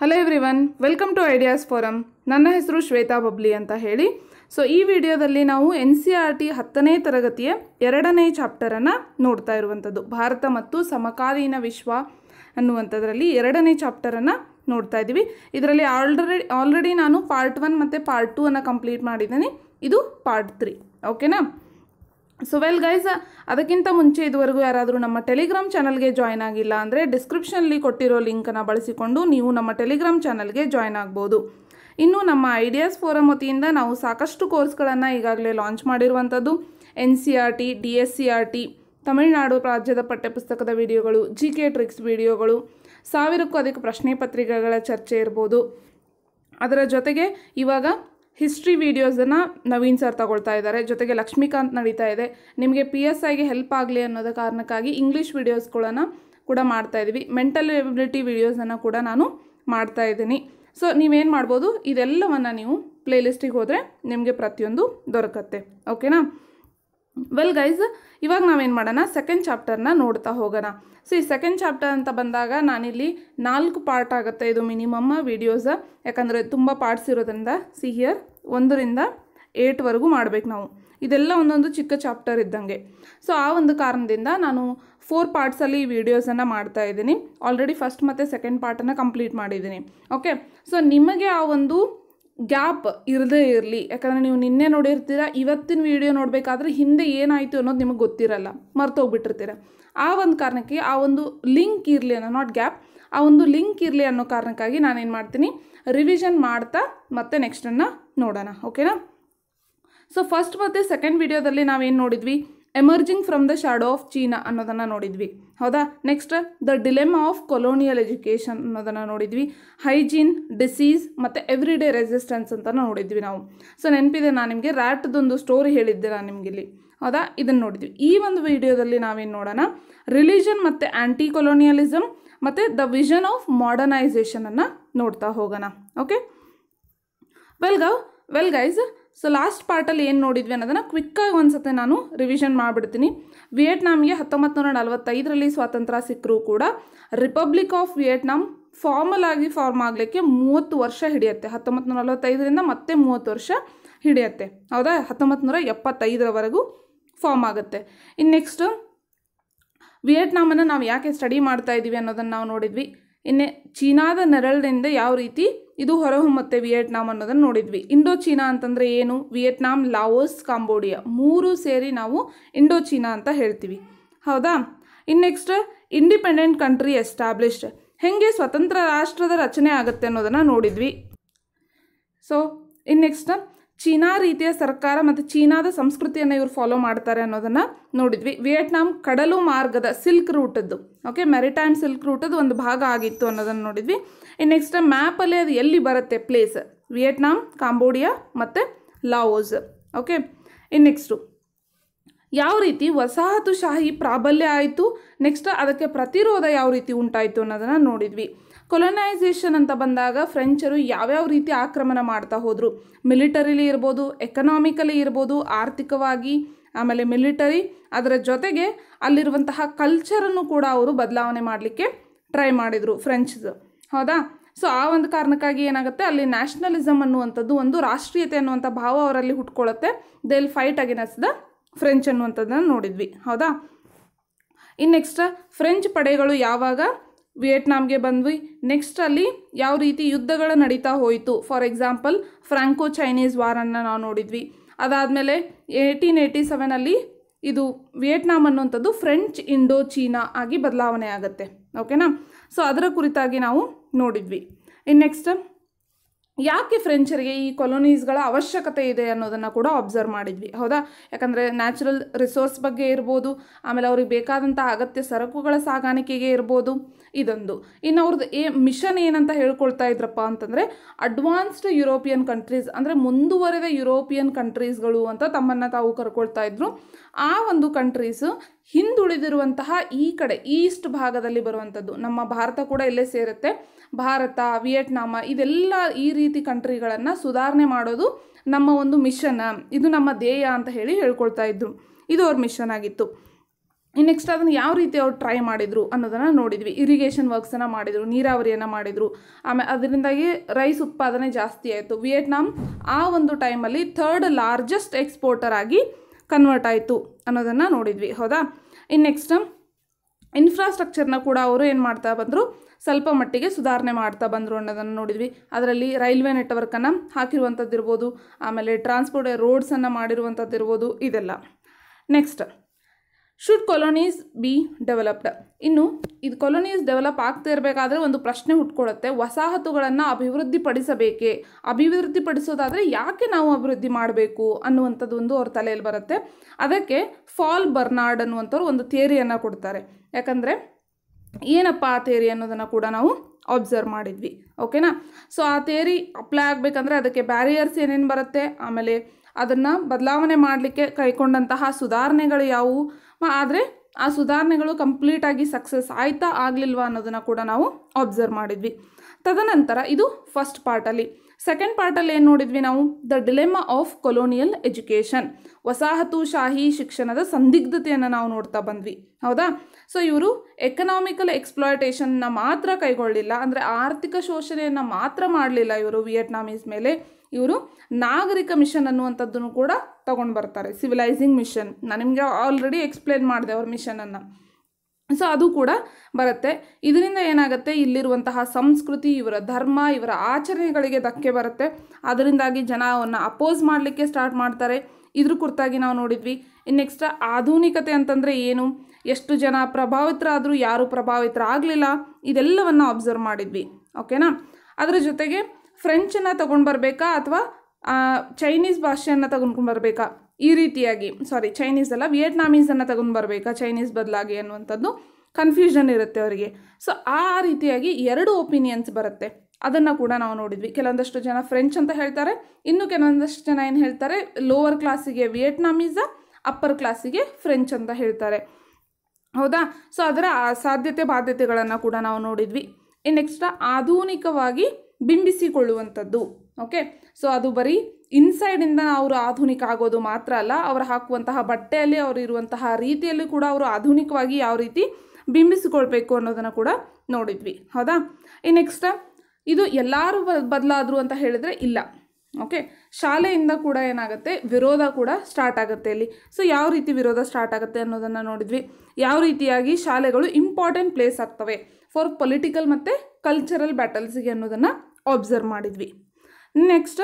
hello everyone welcome to Ideas Forum ನನ್ನ ಹೆಸರು Shweta bubbly ಅಂತ ಹೇಳಿ ಸೊ ಈ ವಿಡಿಯೋದಲ್ಲಿ ನಾವು ಎನ್ ಸಿ ಆರ್ ಟಿ ಹತ್ತನೇ ತರಗತಿಯ ಎರಡನೇ ಚಾಪ್ಟರನ್ನು ನೋಡ್ತಾ ಇರುವಂಥದ್ದು ಭಾರತ ಮತ್ತು ಸಮಕಾಲೀನ ವಿಶ್ವ ಅನ್ನುವಂಥದ್ರಲ್ಲಿ ಎರಡನೇ ಚಾಪ್ಟರನ್ನು ನೋಡ್ತಾ ಇದ್ದೀವಿ ಇದರಲ್ಲಿ ಆಲ್ರೆಡಿ ಆಲ್ರೆಡಿ ನಾನು ಪಾರ್ಟ್ ಒನ್ ಮತ್ತು ಪಾರ್ಟ್ ಟೂ ಅನ್ನು ಕಂಪ್ಲೀಟ್ ಮಾಡಿದ್ದೀನಿ ಇದು ಪಾರ್ಟ್ ತ್ರೀ ಓಕೆನಾ ಸೊ ವೆಲ್ ಗೈಸ್ ಅದಕ್ಕಿಂತ ಮುಂಚೆ ಇದುವರೆಗೂ ಯಾರಾದರೂ ನಮ್ಮ ಟೆಲಿಗ್ರಾಮ್ ಚಾನಲ್ಗೆ ಜಾಯ್ನ್ ಆಗಿಲ್ಲ ಅಂದರೆ ಡಿಸ್ಕ್ರಿಪ್ಷನ್ಲಿ ಕೊಟ್ಟಿರೋ ಲಿಂಕನ್ನು ಬಳಸಿಕೊಂಡು ನೀವು ನಮ್ಮ ಟೆಲಿಗ್ರಾಮ್ ಚಾನಲ್ಗೆ ಜಾಯ್ನ್ ಆಗ್ಬೋದು ಇನ್ನು ನಮ್ಮ ಐಡಿಯಾಸ್ ಫೋರಂ ವತಿಯಿಂದ ನಾವು ಸಾಕಷ್ಟು ಕೋರ್ಸ್ಗಳನ್ನು ಈಗಾಗಲೇ ಲಾಂಚ್ ಮಾಡಿರುವಂಥದ್ದು N C R e T D S C R T e Tamil Nadu ರಾಜ್ಯದ ಪಠ್ಯಪುಸ್ತಕದ ವಿಡಿಯೋಗಳು ಜಿ ಕೆ ಟ್ರಿಕ್ಸ್ ವಿಡಿಯೋಗಳು ಸಾವಿರಕ್ಕೂ ಅಧಿಕ ಪ್ರಶ್ನೆ ಪತ್ರಿಕೆಗಳ ಚರ್ಚೆ ಇರ್ಬೋದು ಅದರ ಜೊತೆಗೆ ಇವಾಗ ಹಿಸ್ಟ್ರಿ ವೀಡಿಯೋಸನ್ನು ನವೀನ್ ಸರ್ ತಗೊಳ್ತಾ ಇದ್ದಾರೆ ಜೊತೆಗೆ ಲಕ್ಷ್ಮೀಕಾಂತ್ ನಡೀತಾ ಇದೆ ನಿಮಗೆ ಪಿ ಎಸ್ ಐಗೆ ಹೆಲ್ಪ್ ಆಗಲಿ ಅನ್ನೋದ ಕಾರಣಕ್ಕಾಗಿ ಇಂಗ್ಲೀಷ್ ವೀಡಿಯೋಸ್ಗಳನ್ನು ಕೂಡ ಮಾಡ್ತಾ ಇದ್ದೀವಿ ಮೆಂಟಲ್ ಎಬಿಲಿಟಿ ವೀಡಿಯೋಸನ್ನು ಕೂಡ ನಾನು ಮಾಡ್ತಾ ಇದ್ದೀನಿ ಸೊ ನೀವೇನು ಮಾಡ್ಬೋದು ಇದೆಲ್ಲವನ್ನು ನೀವು ಪ್ಲೇಲಿಸ್ಟಿಗೆ ಹೋದರೆ ನಿಮಗೆ ಪ್ರತಿಯೊಂದು ದೊರಕತ್ತೆ ಓಕೆನಾ ವೆಲ್ ಗೈಸ್ ಇವಾಗ ನಾವೇನು ಮಾಡೋಣ ಸೆಕೆಂಡ್ ಚಾಪ್ಟರ್ನ ನೋಡ್ತಾ ಹೋಗೋಣ ಸೊ ಈ ಸೆಕೆಂಡ್ ಚಾಪ್ಟರ್ ಅಂತ ಬಂದಾಗ ನಾನಿಲ್ಲಿ ನಾಲ್ಕು ಪಾರ್ಟ್ ಆಗುತ್ತೆ ಇದು ಮಿನಿಮಮ್ಮ ವೀಡಿಯೋಸ ಯಾಕಂದರೆ ತುಂಬ ಪಾರ್ಟ್ಸ್ ಇರೋದ್ರಿಂದ ಸಿ ಹಿಯರ್ ಒಂದರಿಂದ ಏಟ್ವರೆಗೂ ಮಾಡಬೇಕು ನಾವು ಇದೆಲ್ಲ ಒಂದೊಂದು ಚಿಕ್ಕ ಚಾಪ್ಟರ್ ಇದ್ದಂಗೆ ಸೊ ಆ ಒಂದು ಕಾರಣದಿಂದ ನಾನು ಫೋರ್ ಪಾರ್ಟ್ಸಲ್ಲಿ ಈ ವಿಡಿಯೋಸನ್ನು ಮಾಡ್ತಾ ಇದ್ದೀನಿ ಆಲ್ರೆಡಿ ಫಸ್ಟ್ ಮತ್ತು ಸೆಕೆಂಡ್ ಪಾರ್ಟನ್ನು ಕಂಪ್ಲೀಟ್ ಮಾಡಿದ್ದೀನಿ ಓಕೆ ಸೊ ನಿಮಗೆ ಆ ಒಂದು ಗ್ಯಾಪ್ ಇರದೇ ಇರಲಿ ಯಾಕಂದರೆ ನೀವು ನಿನ್ನೆ ನೋಡಿರ್ತೀರ ಇವತ್ತಿನ ವಿಡಿಯೋ ನೋಡಬೇಕಾದ್ರೆ ಹಿಂದೆ ಏನಾಯಿತು ಅನ್ನೋದು ನಿಮಗೆ ಗೊತ್ತಿರಲ್ಲ ಮರ್ತೋಗ್ಬಿಟ್ಟಿರ್ತೀರ ಆ ಒಂದು ಕಾರಣಕ್ಕೆ ಆ ಒಂದು ಲಿಂಕ್ ಇರಲಿ ಅನ್ನೋ ನಾಟ್ ಗ್ಯಾಪ್ ಆ ಒಂದು ಲಿಂಕ್ ಇರಲಿ ಅನ್ನೋ ಕಾರಣಕ್ಕಾಗಿ ನಾನೇನು ಮಾಡ್ತೀನಿ ರಿವಿಷನ್ ಮಾಡ್ತಾ ಮತ್ತೆ ನೆಕ್ಸ್ಟನ್ನು ನೋಡೋಣ ಓಕೆನಾ ಸೊ ಫಸ್ಟ್ ಮತ್ತು ಸೆಕೆಂಡ್ ವಿಡಿಯೋದಲ್ಲಿ ನಾವೇನು ನೋಡಿದ್ವಿ emerging from the shadow of China ಅನ್ನೋದನ್ನು ನೋಡಿದ್ವಿ ಹೌದಾ next the dilemma of colonial education ಅನ್ನೋದನ್ನು ನೋಡಿದ್ವಿ ಹೈಜೀನ್ ಡಿಸೀಸ್ ಮತ್ತು ಎವ್ರಿ ಡೇ ರೆಸಿಸ್ಟೆನ್ಸ್ ಅಂತ ನೋಡಿದ್ವಿ ನಾವು ಸೊ ನೆನಪಿದೆ ನಾನು ನಿಮಗೆ ರ್ಯಾಟ್ದೊಂದು ಸ್ಟೋರಿ ಹೇಳಿದ್ದೆ ನಾನು ನಿಮಗೆ ಇಲ್ಲಿ ಹೌದಾ ಇದನ್ನು ನೋಡಿದ್ವಿ ಈ ಒಂದು ವಿಡಿಯೋದಲ್ಲಿ ನಾವೇನು ನೋಡೋಣ ರಿಲಿಜನ್ ಮತ್ತು ಆ್ಯಂಟಿ ಕೊಲೋನಿಯಲಿಸಮ್ ಮತ್ತು ದ ವಿಷನ್ ಆಫ್ ಮಾಡರ್ನೈಸೇಷನನ್ನು ನೋಡ್ತಾ ಹೋಗೋಣ okay well go well guys so last ಪಾರ್ಟಲ್ಲಿ ಏನು ನೋಡಿದ್ವಿ ಅನ್ನೋದನ್ನು ಕ್ವಿಕ್ಕಾಗಿ ಒಂದು ಸತಿ ನಾನು ರಿವಿಷನ್ ಮಾಡಿಬಿಡ್ತೀನಿ ವಿಯೆಟ್ನಾಮ್ಗೆ ಹತ್ತೊಂಬತ್ತು ನೂರ ನಲವತ್ತೈದರಲ್ಲಿ ಸ್ವಾತಂತ್ರ್ಯ ಸಿಕ್ಕರೂ ಕೂಡ ರಿಪಬ್ಲಿಕ್ ಆಫ್ ವಿಯೆಟ್ನಾಮ್ ಫಾರ್ಮಲ್ ಆಗಿ ಫಾರ್ಮ್ ಆಗಲಿಕ್ಕೆ ಮೂವತ್ತು ವರ್ಷ ಹಿಡಿಯುತ್ತೆ ಹತ್ತೊಂಬತ್ತು ನೂರ ನಲವತ್ತೈದರಿಂದ ಮತ್ತೆ ಮೂವತ್ತು ವರ್ಷ ಹಿಡಿಯುತ್ತೆ ಹೌದಾ ಹತ್ತೊಂಬತ್ತು ನೂರ ಎಪ್ಪತ್ತೈದರವರೆಗೂ ಫಾರ್ಮ್ ಆಗುತ್ತೆ ಇನ್ನು ನೆಕ್ಸ್ಟು ವಿಯೆಟ್ನಾಮನ್ನು ನಾವು ಯಾಕೆ ಸ್ಟಡಿ ಮಾಡ್ತಾ ಇದ್ದೀವಿ ಅನ್ನೋದನ್ನು ನಾವು ನೋಡಿದ್ವಿ ಇನ್ನೇ ಚೀನಾದ ನೆರಳಿನಿಂದ ಯಾವ ರೀತಿ ಇದು ಹೊರಹೊಮ್ಮತ್ತೆ ವಿಯೆಟ್ನಾಂ ಅನ್ನೋದನ್ನು ನೋಡಿದ್ವಿ ಇಂಡೋ ಚೀನಾ ಅಂತಂದರೆ ಏನು ವಿಯೆಟ್ನಾಂ ಲಾವೋಸ್ ಕಾಂಬೋಡಿಯಾ ಮೂರು ಸೇರಿ ನಾವು ಇಂಡೋ ಚೀನಾ ಅಂತ ಹೇಳ್ತೀವಿ ಹೌದಾ in next independent country established ಹೆಂಗೆ ಸ್ವತಂತ್ರ ರಾಷ್ಟ್ರದ ರಚನೆ ಆಗುತ್ತೆ ಅನ್ನೋದನ್ನು ನೋಡಿದ್ವಿ ಸೊ ಇನ್ ನೆಕ್ಸ್ಟ್ ಚೀನಾ ರೀತಿಯ ಸರ್ಕಾರ ಮತ್ತು ಚೀನಾದ ಸಂಸ್ಕೃತಿಯನ್ನು ಇವರು ಫಾಲೋ ಮಾಡ್ತಾರೆ ಅನ್ನೋದನ್ನು ನೋಡಿದ್ವಿ ವಿಯೆಟ್ನಾಂ ಕಡಲು ಮಾರ್ಗದ ಸಿಲ್ಕ್ ರೂಟದ್ದು ಓಕೆ ಮೆರಿಟೈಮ್ ಸಿಲ್ಕ್ ರೂಟದ್ದು ಒಂದು ಭಾಗ ಆಗಿತ್ತು ಅನ್ನೋದನ್ನು ನೋಡಿದ್ವಿ ಇನ್ನು ನೆಕ್ಸ್ಟ್ ಮ್ಯಾಪಲ್ಲಿ ಅದು ಎಲ್ಲಿ ಬರುತ್ತೆ ಪ್ಲೇಸ್ ವಿಯೆಟ್ನಾಂ ಕಾಂಬೋಡಿಯಾ ಮತ್ತು ಲಾವೋಸ್ ಓಕೆ ಇನ್ನು ನೆಕ್ಸ್ಟು ಯಾವ ರೀತಿ ವಸಾಹತುಶಾಹಿ ಪ್ರಾಬಲ್ಯ ಆಯಿತು ನೆಕ್ಸ್ಟ್ ಅದಕ್ಕೆ ಪ್ರತಿರೋಧ ಯಾವ ರೀತಿ ಉಂಟಾಯಿತು ಅನ್ನೋದನ್ನು ನೋಡಿದ್ವಿ ಕೊಲೊನೈಸೇಷನ್ ಅಂತ ಬಂದಾಗ ಫ್ರೆಂಚರು ಯಾವ್ಯಾವ ರೀತಿ ಆಕ್ರಮಣ ಮಾಡ್ತಾ ಹೋದರು ಮಿಲಿಟರಿಲಿ ಇರ್ಬೋದು ಎಕನಾಮಿಕಲಿ ಇರ್ಬೋದು ಆರ್ಥಿಕವಾಗಿ ಆಮೇಲೆ ಮಿಲಿಟರಿ ಅದರ ಜೊತೆಗೆ ಅಲ್ಲಿರುವಂತಹ ಕಲ್ಚರನ್ನು ಕೂಡ ಅವರು ಬದಲಾವಣೆ ಮಾಡಲಿಕ್ಕೆ ಟ್ರೈ ಮಾಡಿದರು ಫ್ರೆಂಚ್ ಹೌದಾ ಸೊ ಆ ಒಂದು ಕಾರಣಕ್ಕಾಗಿ ಏನಾಗುತ್ತೆ ಅಲ್ಲಿ ನ್ಯಾಷನಲಿಸಮ್ ಅನ್ನುವಂಥದ್ದು ಒಂದು ರಾಷ್ಟ್ರೀಯತೆ ಅನ್ನುವಂಥ ಭಾವ ಅವರಲ್ಲಿ ಹುಟ್ಕೊಳ್ಳುತ್ತೆ they fight against the French ಅನ್ನುವಂಥದ್ದನ್ನು ನೋಡಿದ್ವಿ ಹೌದಾ ಇನ್ನು ನೆಕ್ಸ್ಟ್ ಫ್ರೆಂಚ್ ಪಡೆಗಳು ಯಾವಾಗ ವಿಯೆಟ್ನಾಂಗೆ ಬಂದ್ವಿ ನೆಕ್ಸ್ಟ್ ಅಲ್ಲಿ ಯಾವ ರೀತಿ ಯುದ್ಧಗಳು ನಡೀತಾ ಹೋಯಿತು ಫಾರ್ ಎಕ್ಸಾಂಪಲ್ ಫ್ರಾಂಕೋ ಚೈನೀಸ್ ವಾರನ್ನು ನಾವು ನೋಡಿದ್ವಿ ಅದಾದಮೇಲೆ ಏಯ್ಟೀನ್ ಏಯ್ಟಿ ಸೆವೆನಲ್ಲಿ ಇದು ವಿಯೆಟ್ನಾಂ ಅನ್ನುವಂಥದ್ದು ಫ್ರೆಂಚ್ ಇಂಡೋ ಚೀನಾ ಆಗಿ ಬದಲಾವಣೆ ಆಗುತ್ತೆ ಓಕೆನಾ ಸೊ ಅದರ ಕುರಿತಾಗಿ ನಾವು ನೋಡಿದ್ವಿ ಇನ್ನು ನೆಕ್ಸ್ಟ್ ಯಾಕೆ ಫ್ರೆಂಚರಿಗೆ ಈ ಕಾಲೋನೀಸ್ಗಳ ಅವಶ್ಯಕತೆ ಇದೆ ಅನ್ನೋದನ್ನು ಕೂಡ ಅಬ್ಸರ್ವ್ ಮಾಡಿದ್ವಿ ಹೌದಾ ಯಾಕಂದರೆ ನ್ಯಾಚುರಲ್ ರಿಸೋರ್ಸ್ ಬಗ್ಗೆ ಇರ್ಬೋದು ಆಮೇಲೆ ಅವ್ರಿಗೆ ಬೇಕಾದಂಥ ಅಗತ್ಯ ಸರಕುಗಳ ಸಾಗಾಣಿಕೆಗೆ ಇರ್ಬೋದು ಇದೊಂದು ಇನ್ನು ಅವ್ರದ್ದು ಏ ಮಿಷನ್ ಏನಂತ ಹೇಳ್ಕೊಳ್ತಾ ಇದ್ರಪ್ಪ ಅಂತಂದರೆ ಅಡ್ವಾನ್ಸ್ಡ್ ಯುರೋಪಿಯನ್ ಕಂಟ್ರೀಸ್ ಅಂದರೆ ಮುಂದುವರೆದ ಯುರೋಪಿಯನ್ ಕಂಟ್ರೀಸ್ಗಳು ಅಂತ ತಮ್ಮನ್ನು ತಾವು ಕರ್ಕೊಳ್ತಾ ಇದ್ರು ಆ ಒಂದು ಕಂಟ್ರೀಸು ಹಿಂದುಳಿದಿರುವಂತಹ ಈ ಕಡೆ ಈಸ್ಟ್ ಭಾಗದಲ್ಲಿ ಬರುವಂಥದ್ದು ನಮ್ಮ ಭಾರತ ಕೂಡ ಇಲ್ಲೇ ಸೇರುತ್ತೆ ಭಾರತ ವಿಯೆಟ್ನಾಮ ಇದೆಲ್ಲ ಈ ರೀತಿ ಕಂಟ್ರಿಗಳನ್ನು ಸುಧಾರಣೆ ಮಾಡೋದು ನಮ್ಮ ಒಂದು ಮಿಷನ್ ಇದು ನಮ್ಮ ಧ್ಯೇಯ ಅಂತ ಹೇಳಿ ಹೇಳ್ಕೊಳ್ತಾ ಇದ್ರು ಇದು ಅವ್ರ ಮಿಷನ್ ಆಗಿತ್ತು ನೆಕ್ಸ್ಟ್ ಅದನ್ನು ಯಾವ ರೀತಿ ಅವ್ರು ಟ್ರೈ ಮಾಡಿದರು ಅನ್ನೋದನ್ನು ನೋಡಿದ್ವಿ ಇರಿಗೇಷನ್ ವರ್ಕ್ಸನ್ನು ಮಾಡಿದರು ನೀರಾವರಿಯನ್ನು ಮಾಡಿದರು ಆಮೇಲೆ ಅದರಿಂದಾಗಿ ರೈಸ್ ಉತ್ಪಾದನೆ ಜಾಸ್ತಿ ಆಯಿತು ವಿಯೆಟ್ನಾಂ ಆ ಒಂದು ಟೈಮಲ್ಲಿ ಥರ್ಡ್ ಲಾರ್ಜೆಸ್ಟ್ ಎಕ್ಸ್ಪೋರ್ಟರ್ ಆಗಿ ಕನ್ವರ್ಟ್ ಆಯಿತು ಅನ್ನೋದನ್ನು ನೋಡಿದ್ವಿ ಹೌದಾ ಇನ್ನು ನೆಕ್ಸ್ಟ್ ಇನ್ಫ್ರಾಸ್ಟ್ರಕ್ಚರ್ನ ಕೂಡ ಅವರು ಏನು ಮಾಡ್ತಾ ಬಂದರು ಸ್ವಲ್ಪ ಮಟ್ಟಿಗೆ ಸುಧಾರಣೆ ಮಾಡ್ತಾ ಬಂದರು ಅನ್ನೋದನ್ನು ನೋಡಿದ್ವಿ ಅದರಲ್ಲಿ ರೈಲ್ವೆ ನೆಟ್ವರ್ಕನ್ನು ಹಾಕಿರುವಂಥದ್ದು ಇರ್ಬೋದು ಆಮೇಲೆ ಟ್ರಾನ್ಸ್ಪೋರ್ಟ್ ರೋಡ್ಸನ್ನು ಮಾಡಿರುವಂಥದ್ದು ಇರ್ಬೋದು ಇದೆಲ್ಲ next should colonies be developed ಇನ್ನು ಇದು ಕೊಲೊನೀಸ್ ಡೆವಲಪ್ ಆಗ್ತಾ ಇರಬೇಕಾದ್ರೆ ಒಂದು ಪ್ರಶ್ನೆ ಹುಟ್ಕೊಳ್ಳುತ್ತೆ ವಸಾಹತುಗಳನ್ನು ಅಭಿವೃದ್ಧಿಪಡಿಸಬೇಕೇ ಪಡಿಸೋದಾದರೆ ಯಾಕೆ ನಾವು ಅಭಿವೃದ್ಧಿ ಮಾಡಬೇಕು ಅನ್ನುವಂಥದ್ದು ಒಂದು ಅವ್ರ ತಲೆಯಲ್ಲಿ ಬರುತ್ತೆ ಅದಕ್ಕೆ ಫಾಲ್ ಬರ್ನಾರ್ಡ್ ಅನ್ನುವಂಥವ್ರು ಒಂದು ಥೇರಿಯನ್ನು ಕೊಡ್ತಾರೆ ಯಾಕಂದರೆ ಏನಪ್ಪ ಆ ಥೇರಿ ಅನ್ನೋದನ್ನು ಕೂಡ ನಾವು ಅಬ್ಸರ್ವ್ ಮಾಡಿದ್ವಿ ಓಕೆನಾ ಸೊ ಆ ಥೇರಿ ಅಪ್ಲೈ ಆಗಬೇಕಂದ್ರೆ ಅದಕ್ಕೆ ಬ್ಯಾರಿಯರ್ಸ್ ಏನೇನು ಬರುತ್ತೆ ಆಮೇಲೆ ಅದನ್ನು ಬದಲಾವಣೆ ಮಾಡಲಿಕ್ಕೆ ಕೈಕೊಂಡಂತಹ ಸುಧಾರಣೆಗಳು ಯಾವುವು ಆದರೆ ಆ ಸುಧಾರಣೆಗಳು ಕಂಪ್ಲೀಟಾಗಿ ಸಕ್ಸಸ್ ಆಯ್ತಾ ಆಗಲಿಲ್ವಾ ಅನ್ನೋದನ್ನು ಕೂಡ ನಾವು ಅಬ್ಸರ್ವ್ ಮಾಡಿದ್ವಿ ತದನಂತರ ಇದು ಫಸ್ಟ್ ಪಾರ್ಟಲ್ಲಿ ಸೆಕೆಂಡ್ ಪಾರ್ಟಲ್ಲಿ ಏನು ನೋಡಿದ್ವಿ ನಾವು the dilemma of colonial education ವಸಾಹತುಶಾಹಿ ಶಿಕ್ಷಣದ ಸಂದಿಗ್ಧತೆಯನ್ನು ನಾವು ನೋಡ್ತಾ ಬಂದ್ವಿ ಹೌದಾ ಸೊ ಇವರು ಎಕನಾಮಿಕಲ್ ಎಕ್ಸ್ಪ್ಲಾಯಿಟೇಷನ್ನ ಮಾತ್ರ ಕೈಗೊಳ್ಳಿಲ್ಲ ಅಂದರೆ ಆರ್ಥಿಕ ಶೋಷಣೆಯನ್ನು ಮಾತ್ರ ಮಾಡಲಿಲ್ಲ ಇವರು ವಿಯೆಟ್ನಾಮೀಸ್ ಮೇಲೆ ಇವರು ನಾಗರಿಕ ಮಿಷನ್ ಅನ್ನುವಂಥದ್ದನ್ನು ಕೂಡ ತೊಗೊಂಡು ಬರ್ತಾರೆ ಸಿವಿಲೈಸಿಂಗ್ ಮಿಷನ್ ನಾನು ನಿಮಗೆ ಆಲ್ರೆಡಿ ಎಕ್ಸ್ಪ್ಲೇನ್ ಮಾಡಿದೆ ಅವ್ರ ಮಿಷನನ್ನು ಸೊ ಅದು ಕೂಡ ಬರುತ್ತೆ ಇದರಿಂದ ಏನಾಗುತ್ತೆ ಇಲ್ಲಿರುವಂತಹ ಸಂಸ್ಕೃತಿ ಇವರ ಧರ್ಮ ಇವರ ಆಚರಣೆಗಳಿಗೆ ಧಕ್ಕೆ ಬರುತ್ತೆ ಅದರಿಂದಾಗಿ ಜನ ಅವನ್ನು ಅಪೋಸ್ ಮಾಡಲಿಕ್ಕೆ ಸ್ಟಾರ್ಟ್ ಮಾಡ್ತಾರೆ ಇದ್ರ ಕುರ್ತಾಗಿ ನಾವು ನೋಡಿದ್ವಿ ಇನ್ನು ನೆಕ್ಸ್ಟ್ ಆಧುನಿಕತೆ ಅಂತಂದರೆ ಏನು ಎಷ್ಟು ಜನ ಪ್ರಭಾವಿತರಾದರೂ ಯಾರು ಪ್ರಭಾವಿತರಾಗಲಿಲ್ಲ ಇದೆಲ್ಲವನ್ನು ಅಬ್ಸರ್ವ್ ಮಾಡಿದ್ವಿ ಓಕೆನಾ ಅದರ ಜೊತೆಗೆ ಫ್ರೆಂಚನ್ನು ತಗೊಂಡು ಬರಬೇಕಾ ಅಥವಾ ಚೈನೀಸ್ ಭಾಷೆಯನ್ನು ತಗೊಂಡ್ಕೊಂಡು ಬರಬೇಕಾ ಈ ರೀತಿಯಾಗಿ ಸಾರಿ ಚೈನೀಸ್ ಅಲ್ಲ ವಿಯೆಟ್ನಾಮೀಸನ್ನು ತಗೊಂಡು ಬರಬೇಕಾ ಚೈನೀಸ್ ಬದಲಾಗಿ ಅನ್ನುವಂಥದ್ದು ಕನ್ಫ್ಯೂಷನ್ ಇರುತ್ತೆ ಅವರಿಗೆ ಸೊ ಆ ರೀತಿಯಾಗಿ ಎರಡು ಒಪಿನಿಯನ್ಸ್ ಬರುತ್ತೆ ಅದನ್ನು ಕೂಡ ನಾವು ನೋಡಿದ್ವಿ ಕೆಲವೊಂದಷ್ಟು ಜನ ಫ್ರೆಂಚ್ ಅಂತ ಹೇಳ್ತಾರೆ ಇನ್ನು ಕೆಲವೊಂದಷ್ಟು ಜನ ಏನು ಹೇಳ್ತಾರೆ ಲೋವರ್ ಕ್ಲಾಸಿಗೆ ವಿಯೆಟ್ನಾಮೀಸ ಅಪ್ಪರ್ ಕ್ಲಾಸಿಗೆ ಫ್ರೆಂಚ್ ಅಂತ ಹೇಳ್ತಾರೆ ಹೌದಾ ಸೊ ಅದರ ಸಾಧ್ಯತೆ ಬಾಧ್ಯತೆಗಳನ್ನು ಕೂಡ ನಾವು ನೋಡಿದ್ವಿ ಈ ನೆಕ್ಸ್ಟ್ ಆಧುನಿಕವಾಗಿ ಬಿಂಬಿಸಿಕೊಳ್ಳುವಂಥದ್ದು ಓಕೆ ಸೊ ಅದು ಬರೀ ಇನ್ಸೈಡಿಂದ ಅವರು ಆಧುನಿಕ ಆಗೋದು ಮಾತ್ರ ಅಲ್ಲ ಅವರು ಹಾಕುವಂತಹ ಬಟ್ಟೆಯಲ್ಲಿ ಅವರು ಇರುವಂತಹ ರೀತಿಯಲ್ಲಿ ಕೂಡ ಅವರು ಆಧುನಿಕವಾಗಿ ಯಾವ ರೀತಿ ಬಿಂಬಿಸಿಕೊಳ್ಬೇಕು ಅನ್ನೋದನ್ನು ಕೂಡ ನೋಡಿದ್ವಿ ಹೌದಾ ಈ ನೆಕ್ಸ್ಟ್ ಇದು ಎಲ್ಲರೂ ಬದಲಾದರು ಅಂತ ಹೇಳಿದ್ರೆ ಇಲ್ಲ ಓಕೆ ಶಾಲೆಯಿಂದ ಕೂಡ ಏನಾಗುತ್ತೆ ವಿರೋಧ ಕೂಡ ಸ್ಟಾರ್ಟ್ ಆಗುತ್ತೆ ಇಲ್ಲಿ ಸೊ ಯಾವ ರೀತಿ ವಿರೋಧ ಸ್ಟಾರ್ಟ್ ಆಗುತ್ತೆ ಅನ್ನೋದನ್ನು ನೋಡಿದ್ವಿ ಯಾವ ರೀತಿಯಾಗಿ ಶಾಲೆಗಳು ಇಂಪಾರ್ಟೆಂಟ್ ಪ್ಲೇಸ್ ಆಗ್ತವೆ ಫಾರ್ ಪೊಲಿಟಿಕಲ್ ಮತ್ತು ಕಲ್ಚರಲ್ ಬ್ಯಾಟಲ್ಸಿಗೆ ಅನ್ನೋದನ್ನು ಅಬ್ಸರ್ವ್ ಮಾಡಿದ್ವಿ ನೆಕ್ಸ್ಟ್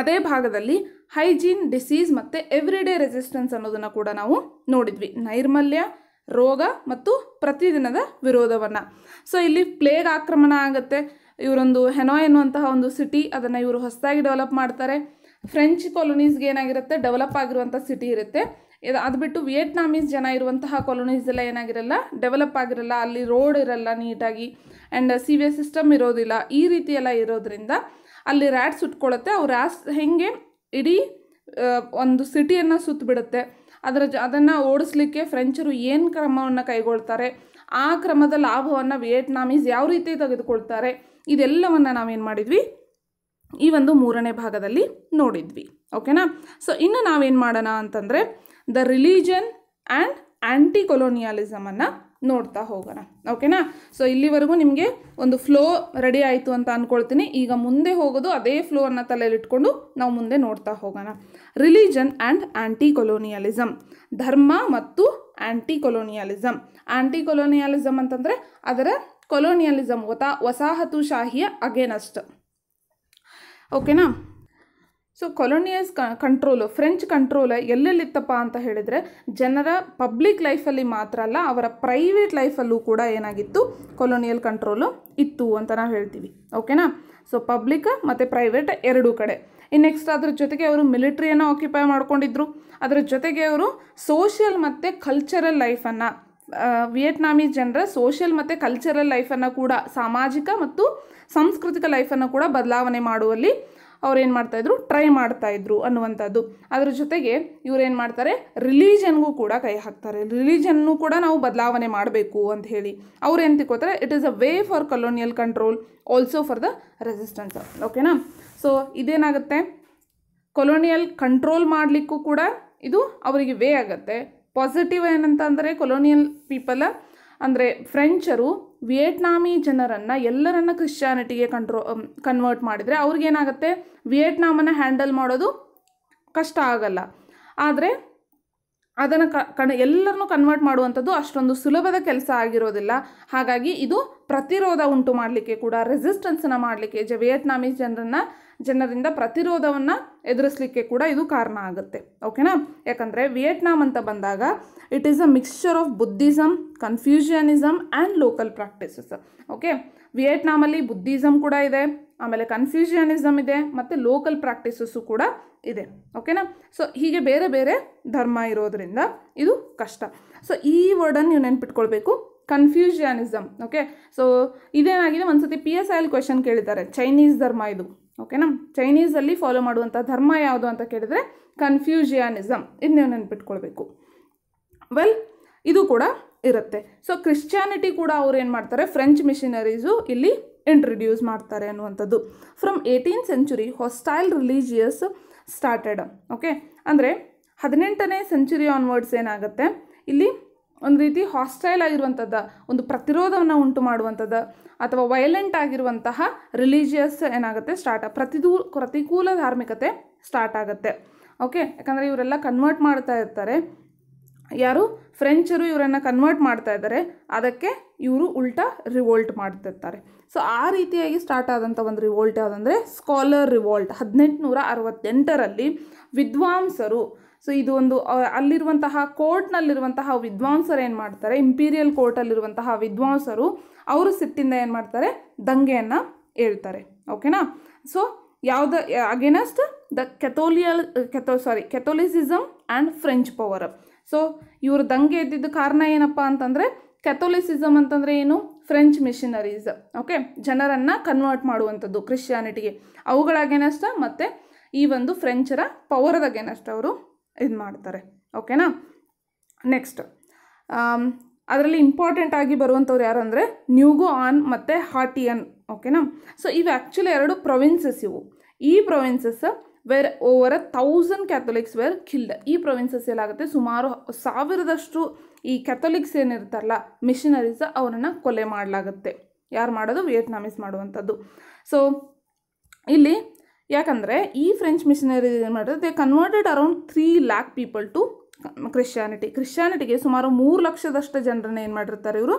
ಅದೇ ಭಾಗದಲ್ಲಿ ಹೈಜೀನ್ ಡಿಸೀಸ್ ಮತ್ತು ಡೇ ರೆಸಿಸ್ಟೆನ್ಸ್ ಅನ್ನೋದನ್ನು ಕೂಡ ನಾವು ನೋಡಿದ್ವಿ ನೈರ್ಮಲ್ಯ ರೋಗ ಮತ್ತು ಪ್ರತಿದಿನದ ವಿರೋಧವನ್ನು ಸೊ ಇಲ್ಲಿ ಪ್ಲೇಗ್ ಆಕ್ರಮಣ ಆಗುತ್ತೆ ಇವರೊಂದು ಹೆನೋ ಎನ್ನುವಂತಹ ಒಂದು ಸಿಟಿ ಅದನ್ನು ಇವರು ಹೊಸದಾಗಿ ಡೆವಲಪ್ ಮಾಡ್ತಾರೆ ಫ್ರೆಂಚ್ ಕಾಲೋನೀಸ್ಗೆ ಏನಾಗಿರುತ್ತೆ ಡೆವಲಪ್ ಆಗಿರುವಂಥ ಸಿಟಿ ಇರುತ್ತೆ ಇದು ಅದು ಬಿಟ್ಟು ವಿಯೆಟ್ನಾಮೀಸ್ ಜನ ಇರುವಂತಹ ಕಾಲೋನೀಸ್ ಎಲ್ಲ ಏನಾಗಿರಲ್ಲ ಡೆವಲಪ್ ಆಗಿರಲ್ಲ ಅಲ್ಲಿ ರೋಡ್ ಇರಲ್ಲ ನೀಟಾಗಿ ಆ್ಯಂಡ್ ಸಿ ವಿ ಸಿಸ್ಟಮ್ ಇರೋದಿಲ್ಲ ಈ ರೀತಿ ಎಲ್ಲ ಇರೋದ್ರಿಂದ ಅಲ್ಲಿ ರ್ಯಾಟ್ ಸುಟ್ಕೊಳ್ಳುತ್ತೆ ಅವು ರ್ಯಾಸ್ ಹೆಂಗೆ ಇಡೀ ಒಂದು ಸಿಟಿಯನ್ನು ಸುತ್ತಬಿಡುತ್ತೆ ಅದರ ಜ ಅದನ್ನು ಓಡಿಸ್ಲಿಕ್ಕೆ ಫ್ರೆಂಚರು ಏನು ಕ್ರಮವನ್ನು ಕೈಗೊಳ್ತಾರೆ ಆ ಕ್ರಮದ ಲಾಭವನ್ನು ವಿಯೆಟ್ನಾಮೀಸ್ ಯಾವ ರೀತಿ ತೆಗೆದುಕೊಳ್ತಾರೆ ಇದೆಲ್ಲವನ್ನು ನಾವೇನು ಮಾಡಿದ್ವಿ ಈ ಒಂದು ಮೂರನೇ ಭಾಗದಲ್ಲಿ ನೋಡಿದ್ವಿ ಓಕೆನಾ ಸೊ ಇನ್ನು ನಾವೇನು ಮಾಡೋಣ ಅಂತಂದರೆ ದ ರಿಲೀಜನ್ ಆ್ಯಂಡ್ ಆ್ಯಂಟಿ ಕೊಲೋನಿಯಾಲಿಸಮನ್ನು ನೋಡ್ತಾ ಹೋಗೋಣ ಓಕೆನಾ ಸೊ ಇಲ್ಲಿವರೆಗೂ ನಿಮಗೆ ಒಂದು ಫ್ಲೋ ರೆಡಿ ಆಯಿತು ಅಂತ ಅಂದ್ಕೊಳ್ತೀನಿ ಈಗ ಮುಂದೆ ಹೋಗೋದು ಅದೇ ಅನ್ನು ತಲೆಯಲ್ಲಿಟ್ಕೊಂಡು ನಾವು ಮುಂದೆ ನೋಡ್ತಾ ಹೋಗೋಣ ರಿಲೀಜನ್ ಆ್ಯಂಡ್ ಆ್ಯಂಟಿ ಕೊಲೋನಿಯಾಲಿಸಮ್ ಧರ್ಮ ಮತ್ತು ಆ್ಯಂಟಿ ಕೊಲೋನಿಯಾಲಿಸಮ್ ಆ್ಯಂಟಿ ಕೊಲೋನಿಯಾಲಿಸಮ್ ಅಂತಂದರೆ ಅದರ ಕೊಲೋನಿಯಲಿಸಮ್ ಗೊತ್ತಾ ವಸಾಹತುಶಾಹಿಯ ಅಗೇನಸ್ಟ್ ಓಕೆನಾ so colonies control French control ಎಲ್ಲೆಲ್ಲಿತ್ತಪ್ಪ ಅಂತ ಹೇಳಿದರೆ ಜನರ ಪಬ್ಲಿಕ್ ಲೈಫಲ್ಲಿ ಮಾತ್ರ ಅಲ್ಲ ಅವರ ಪ್ರೈವೇಟ್ ಲೈಫಲ್ಲೂ ಕೂಡ ಏನಾಗಿತ್ತು ಕೊಲೋನಿಯಲ್ ಕಂಟ್ರೋಲು ಇತ್ತು ಅಂತ ನಾವು ಹೇಳ್ತೀವಿ ಓಕೆನಾ ಸೊ ಪಬ್ಲಿಕ್ ಮತ್ತು ಪ್ರೈವೇಟ್ ಎರಡೂ ಕಡೆ ಇನ್ನು ನೆಕ್ಸ್ಟ್ ಅದ್ರ ಜೊತೆಗೆ ಅವರು ಮಿಲಿಟ್ರಿಯನ್ನು ಆಕ್ಯುಪೈ ಮಾಡ್ಕೊಂಡಿದ್ರು ಅದರ ಜೊತೆಗೆ ಅವರು ಸೋಷಿಯಲ್ ಮತ್ತು ಕಲ್ಚರಲ್ ಲೈಫನ್ನು ವಿಯೆಟ್ನಾಮಿ ಜನರ ಸೋಷಿಯಲ್ ಮತ್ತು ಕಲ್ಚರಲ್ ಲೈಫನ್ನು ಕೂಡ ಸಾಮಾಜಿಕ ಮತ್ತು ಸಾಂಸ್ಕೃತಿಕ ಲೈಫನ್ನು ಕೂಡ ಬದಲಾವಣೆ ಮಾಡುವಲ್ಲಿ ಅವ್ರೇನು ಮಾಡ್ತಾಯಿದ್ರು ಟ್ರೈ ಮಾಡ್ತಾಯಿದ್ರು ಅನ್ನುವಂಥದ್ದು ಅದ್ರ ಜೊತೆಗೆ ಇವರೇನು ಮಾಡ್ತಾರೆ ರಿಲೀಜನ್ಗೂ ಕೂಡ ಕೈ ಹಾಕ್ತಾರೆ ರಿಲೀಜನ್ನು ಕೂಡ ನಾವು ಬದಲಾವಣೆ ಮಾಡಬೇಕು ಅಂತ ಹೇಳಿ ಏನು ತಿಕ್ಕೋತಾರೆ it is a way for colonial control also for the resistance ಓಕೆನಾ ಸೊ ಇದೇನಾಗುತ್ತೆ ಕೊಲೋನಿಯಲ್ ಕಂಟ್ರೋಲ್ ಮಾಡಲಿಕ್ಕೂ ಕೂಡ ಇದು ಅವರಿಗೆ ವೇ ಆಗುತ್ತೆ ಪಾಸಿಟಿವ್ ಏನಂತ ಅಂದರೆ ಕೊಲೋನಿಯಲ್ ಪೀಪಲ ಅಂದರೆ ಫ್ರೆಂಚರು ವಿಯೆಟ್ನಾಮಿ ಜನರನ್ನು ಎಲ್ಲರನ್ನ ಕ್ರಿಶ್ಚಿಯಾನಿಟಿಗೆ ಕಂಟ್ರೋ ಕನ್ವರ್ಟ್ ಮಾಡಿದರೆ ಅವ್ರಿಗೇನಾಗುತ್ತೆ ವಿಯೆಟ್ನಾಮನ್ನು ಹ್ಯಾಂಡಲ್ ಮಾಡೋದು ಕಷ್ಟ ಆಗಲ್ಲ ಆದರೆ ಅದನ್ನು ಕ ಕಣ ಎಲ್ಲರನ್ನೂ ಕನ್ವರ್ಟ್ ಮಾಡುವಂಥದ್ದು ಅಷ್ಟೊಂದು ಸುಲಭದ ಕೆಲಸ ಆಗಿರೋದಿಲ್ಲ ಹಾಗಾಗಿ ಇದು ಪ್ರತಿರೋಧ ಉಂಟು ಮಾಡಲಿಕ್ಕೆ ಕೂಡ ರೆಸಿಸ್ಟೆನ್ಸನ್ನು ಮಾಡಲಿಕ್ಕೆ ಜ ವಿಯೆಟ್ನಾಮಿ ಜನರನ್ನು ಜನರಿಂದ ಪ್ರತಿರೋಧವನ್ನು ಎದುರಿಸಲಿಕ್ಕೆ ಕೂಡ ಇದು ಕಾರಣ ಆಗುತ್ತೆ ಓಕೆನಾ ಯಾಕಂದರೆ ವಿಯೆಟ್ನಾಮ್ ಅಂತ ಬಂದಾಗ it is a mixture of Buddhism Confucianism and local practices okay ವಿಯೆಟ್ನಾಮಲ್ಲಿ ಬುದ್ಧಿಸಮ್ ಕೂಡ ಇದೆ ಆಮೇಲೆ ಕನ್ಫ್ಯೂಷನಿಸಮ್ ಇದೆ ಮತ್ತು ಲೋಕಲ್ ಪ್ರಾಕ್ಟೀಸಸ್ಸು ಕೂಡ ಇದೆ ಓಕೆನಾ ಸೊ ಹೀಗೆ ಬೇರೆ ಬೇರೆ ಧರ್ಮ ಇರೋದರಿಂದ ಇದು ಕಷ್ಟ ಸೊ ಈ ವರ್ಡನ್ನು ನೀವು ನೆನ್ಪಿಟ್ಕೊಳ್ಬೇಕು ಕನ್ಫ್ಯೂಷನಿಸಮ್ ಓಕೆ ಸೊ ಇದೇನಾಗಿದೆ ಒಂದು ಒಂದ್ಸತಿ P S I L question ಕೇಳಿದ್ದಾರೆ ಚೈನೀಸ್ ಧರ್ಮ ಇದು ಓಕೆನಾ ಚೈನೀಸಲ್ಲಿ ಫಾಲೋ ಮಾಡುವಂಥ ಧರ್ಮ ಯಾವುದು ಅಂತ ಕೇಳಿದರೆ ಕನ್ಫ್ಯೂಷಿಯಾನಿಸಮ್ ಇದು ನೀವು ನೆನ್ಪಿಟ್ಕೊಳ್ಬೇಕು ವೆಲ್ ಇದು ಕೂಡ ಇರುತ್ತೆ ಸೊ ಕ್ರಿಶ್ಚಿಯಾನಿಟಿ ಕೂಡ ಅವ್ರು ಏನು ಮಾಡ್ತಾರೆ ಫ್ರೆಂಚ್ ಮಿಷಿನರೀಸು ಇಲ್ಲಿ ಇಂಟ್ರಡ್ಯೂಸ್ ಮಾಡ್ತಾರೆ ಅನ್ನುವಂಥದ್ದು from eighteen century hostile religious started okay ಅಂದರೆ ಹದಿನೆಂಟನೇ ಸೆಂಚುರಿ ಆನ್ವರ್ಡ್ಸ್ ಏನಾಗುತ್ತೆ ಇಲ್ಲಿ ಒಂದು ರೀತಿ ಹಾಸ್ಟೈಲ್ ಆಗಿರುವಂಥದ್ದು ಒಂದು ಪ್ರತಿರೋಧವನ್ನು ಉಂಟು ಮಾಡುವಂಥದ್ದು ಅಥವಾ ವಯಲೆಂಟ್ ಆಗಿರುವಂತಹ ರಿಲಿಜಿಯಸ್ ಏನಾಗುತ್ತೆ ಸ್ಟಾರ್ಟ್ ಪ್ರತಿದೂ ಪ್ರತಿಕೂಲ ಧಾರ್ಮಿಕತೆ ಸ್ಟಾರ್ಟ್ ಆಗುತ್ತೆ ಓಕೆ ಯಾಕಂದರೆ ಇವರೆಲ್ಲ ಕನ್ವರ್ಟ್ ಮಾಡ್ತಾ ಇರ್ತಾರೆ ಯಾರು ಫ್ರೆಂಚರು ಇವರನ್ನು ಕನ್ವರ್ಟ್ ಮಾಡ್ತಾ ಇದ್ದಾರೆ ಅದಕ್ಕೆ ಇವರು ಉಲ್ಟಾ ರಿವೋಲ್ಟ್ ಮಾಡ್ತಿರ್ತಾರೆ ಸೊ ಆ ರೀತಿಯಾಗಿ ಸ್ಟಾರ್ಟ್ ಆದಂಥ ಒಂದು ರಿವೋಲ್ಟ್ ಯಾವುದಂದರೆ ಸ್ಕಾಲರ್ ರಿವೋಲ್ಟ್ ಹದಿನೆಂಟುನೂರ ಅರವತ್ತೆಂಟರಲ್ಲಿ ವಿದ್ವಾಂಸರು ಸೊ ಇದು ಒಂದು ಅಲ್ಲಿರುವಂತಹ ಕೋರ್ಟ್ನಲ್ಲಿರುವಂತಹ ವಿದ್ವಾಂಸರು ಏನು ಮಾಡ್ತಾರೆ ಇಂಪೀರಿಯಲ್ ಕೋರ್ಟಲ್ಲಿರುವಂತಹ ವಿದ್ವಾಂಸರು ಅವರು ಸಿಟ್ಟಿಂದ ಏನು ಮಾಡ್ತಾರೆ ದಂಗೆಯನ್ನು ಹೇಳ್ತಾರೆ ಓಕೆನಾ ಸೊ ಯಾವುದು against the Catholic catho sorry Catholicism and French power so ಇವರು ದಂಗೆ ಎದ್ದಿದ್ದ ಕಾರಣ ಏನಪ್ಪ ಅಂತಂದರೆ ಕೆಥೋಲಿಸಿಸಮ್ ಅಂತಂದರೆ ಏನು ಫ್ರೆಂಚ್ ಮಿಷನರೀಸ್ ಓಕೆ ಜನರನ್ನು ಕನ್ವರ್ಟ್ ಮಾಡುವಂಥದ್ದು ಕ್ರಿಶ್ಚಿಯಾನಿಟಿಗೆ ಅವುಗಳಾಗೇನಷ್ಟ ಮತ್ತು ಈ ಒಂದು ಫ್ರೆಂಚರ ಪವರದ ಅವರು ಇದು ಮಾಡ್ತಾರೆ ಓಕೆನಾ ನೆಕ್ಸ್ಟ್ ಅದರಲ್ಲಿ ಇಂಪಾರ್ಟೆಂಟ್ ಆಗಿ ಬರುವಂಥವ್ರು ಯಾರು ಅಂದರೆ ನ್ಯೂಗೋ ಆನ್ ಮತ್ತು ಹಾಟಿಯನ್ ಓಕೆನಾ ಸೊ ಇವು ಆ್ಯಕ್ಚುಲಿ ಎರಡು ಪ್ರೊವಿನ್ಸಸ್ ಇವು ಈ provinces where over a thousand Catholics were killed ಈ ಪ್ರೊವಿನ್ಸಸ್ ಏನಾಗುತ್ತೆ ಸುಮಾರು ಸಾವಿರದಷ್ಟು ಈ ಕ್ಯಾಥೊಲಿಕ್ಸ್ ಏನಿರ್ತಾರಲ್ಲ ಮಿಷನರೀಸ್ ಅವರನ್ನು ಕೊಲೆ ಮಾಡಲಾಗುತ್ತೆ ಯಾರು ಮಾಡೋದು ವಿಯೆಟ್ನಾಮೀಸ್ ಮಾಡುವಂಥದ್ದು ಸೊ ಇಲ್ಲಿ ಯಾಕಂದರೆ ಈ ಫ್ರೆಂಚ್ ಮಿಷನರಿ ಏನು ಮಾಡಿದ್ರೆ they converted around three lakh people to Christianity ಕ್ರಿಶ್ಚಾನಿಟಿಗೆ ಸುಮಾರು ಮೂರು ಲಕ್ಷದಷ್ಟು ಜನರನ್ನ ಏನು ಮಾಡಿರ್ತಾರೆ ಇವರು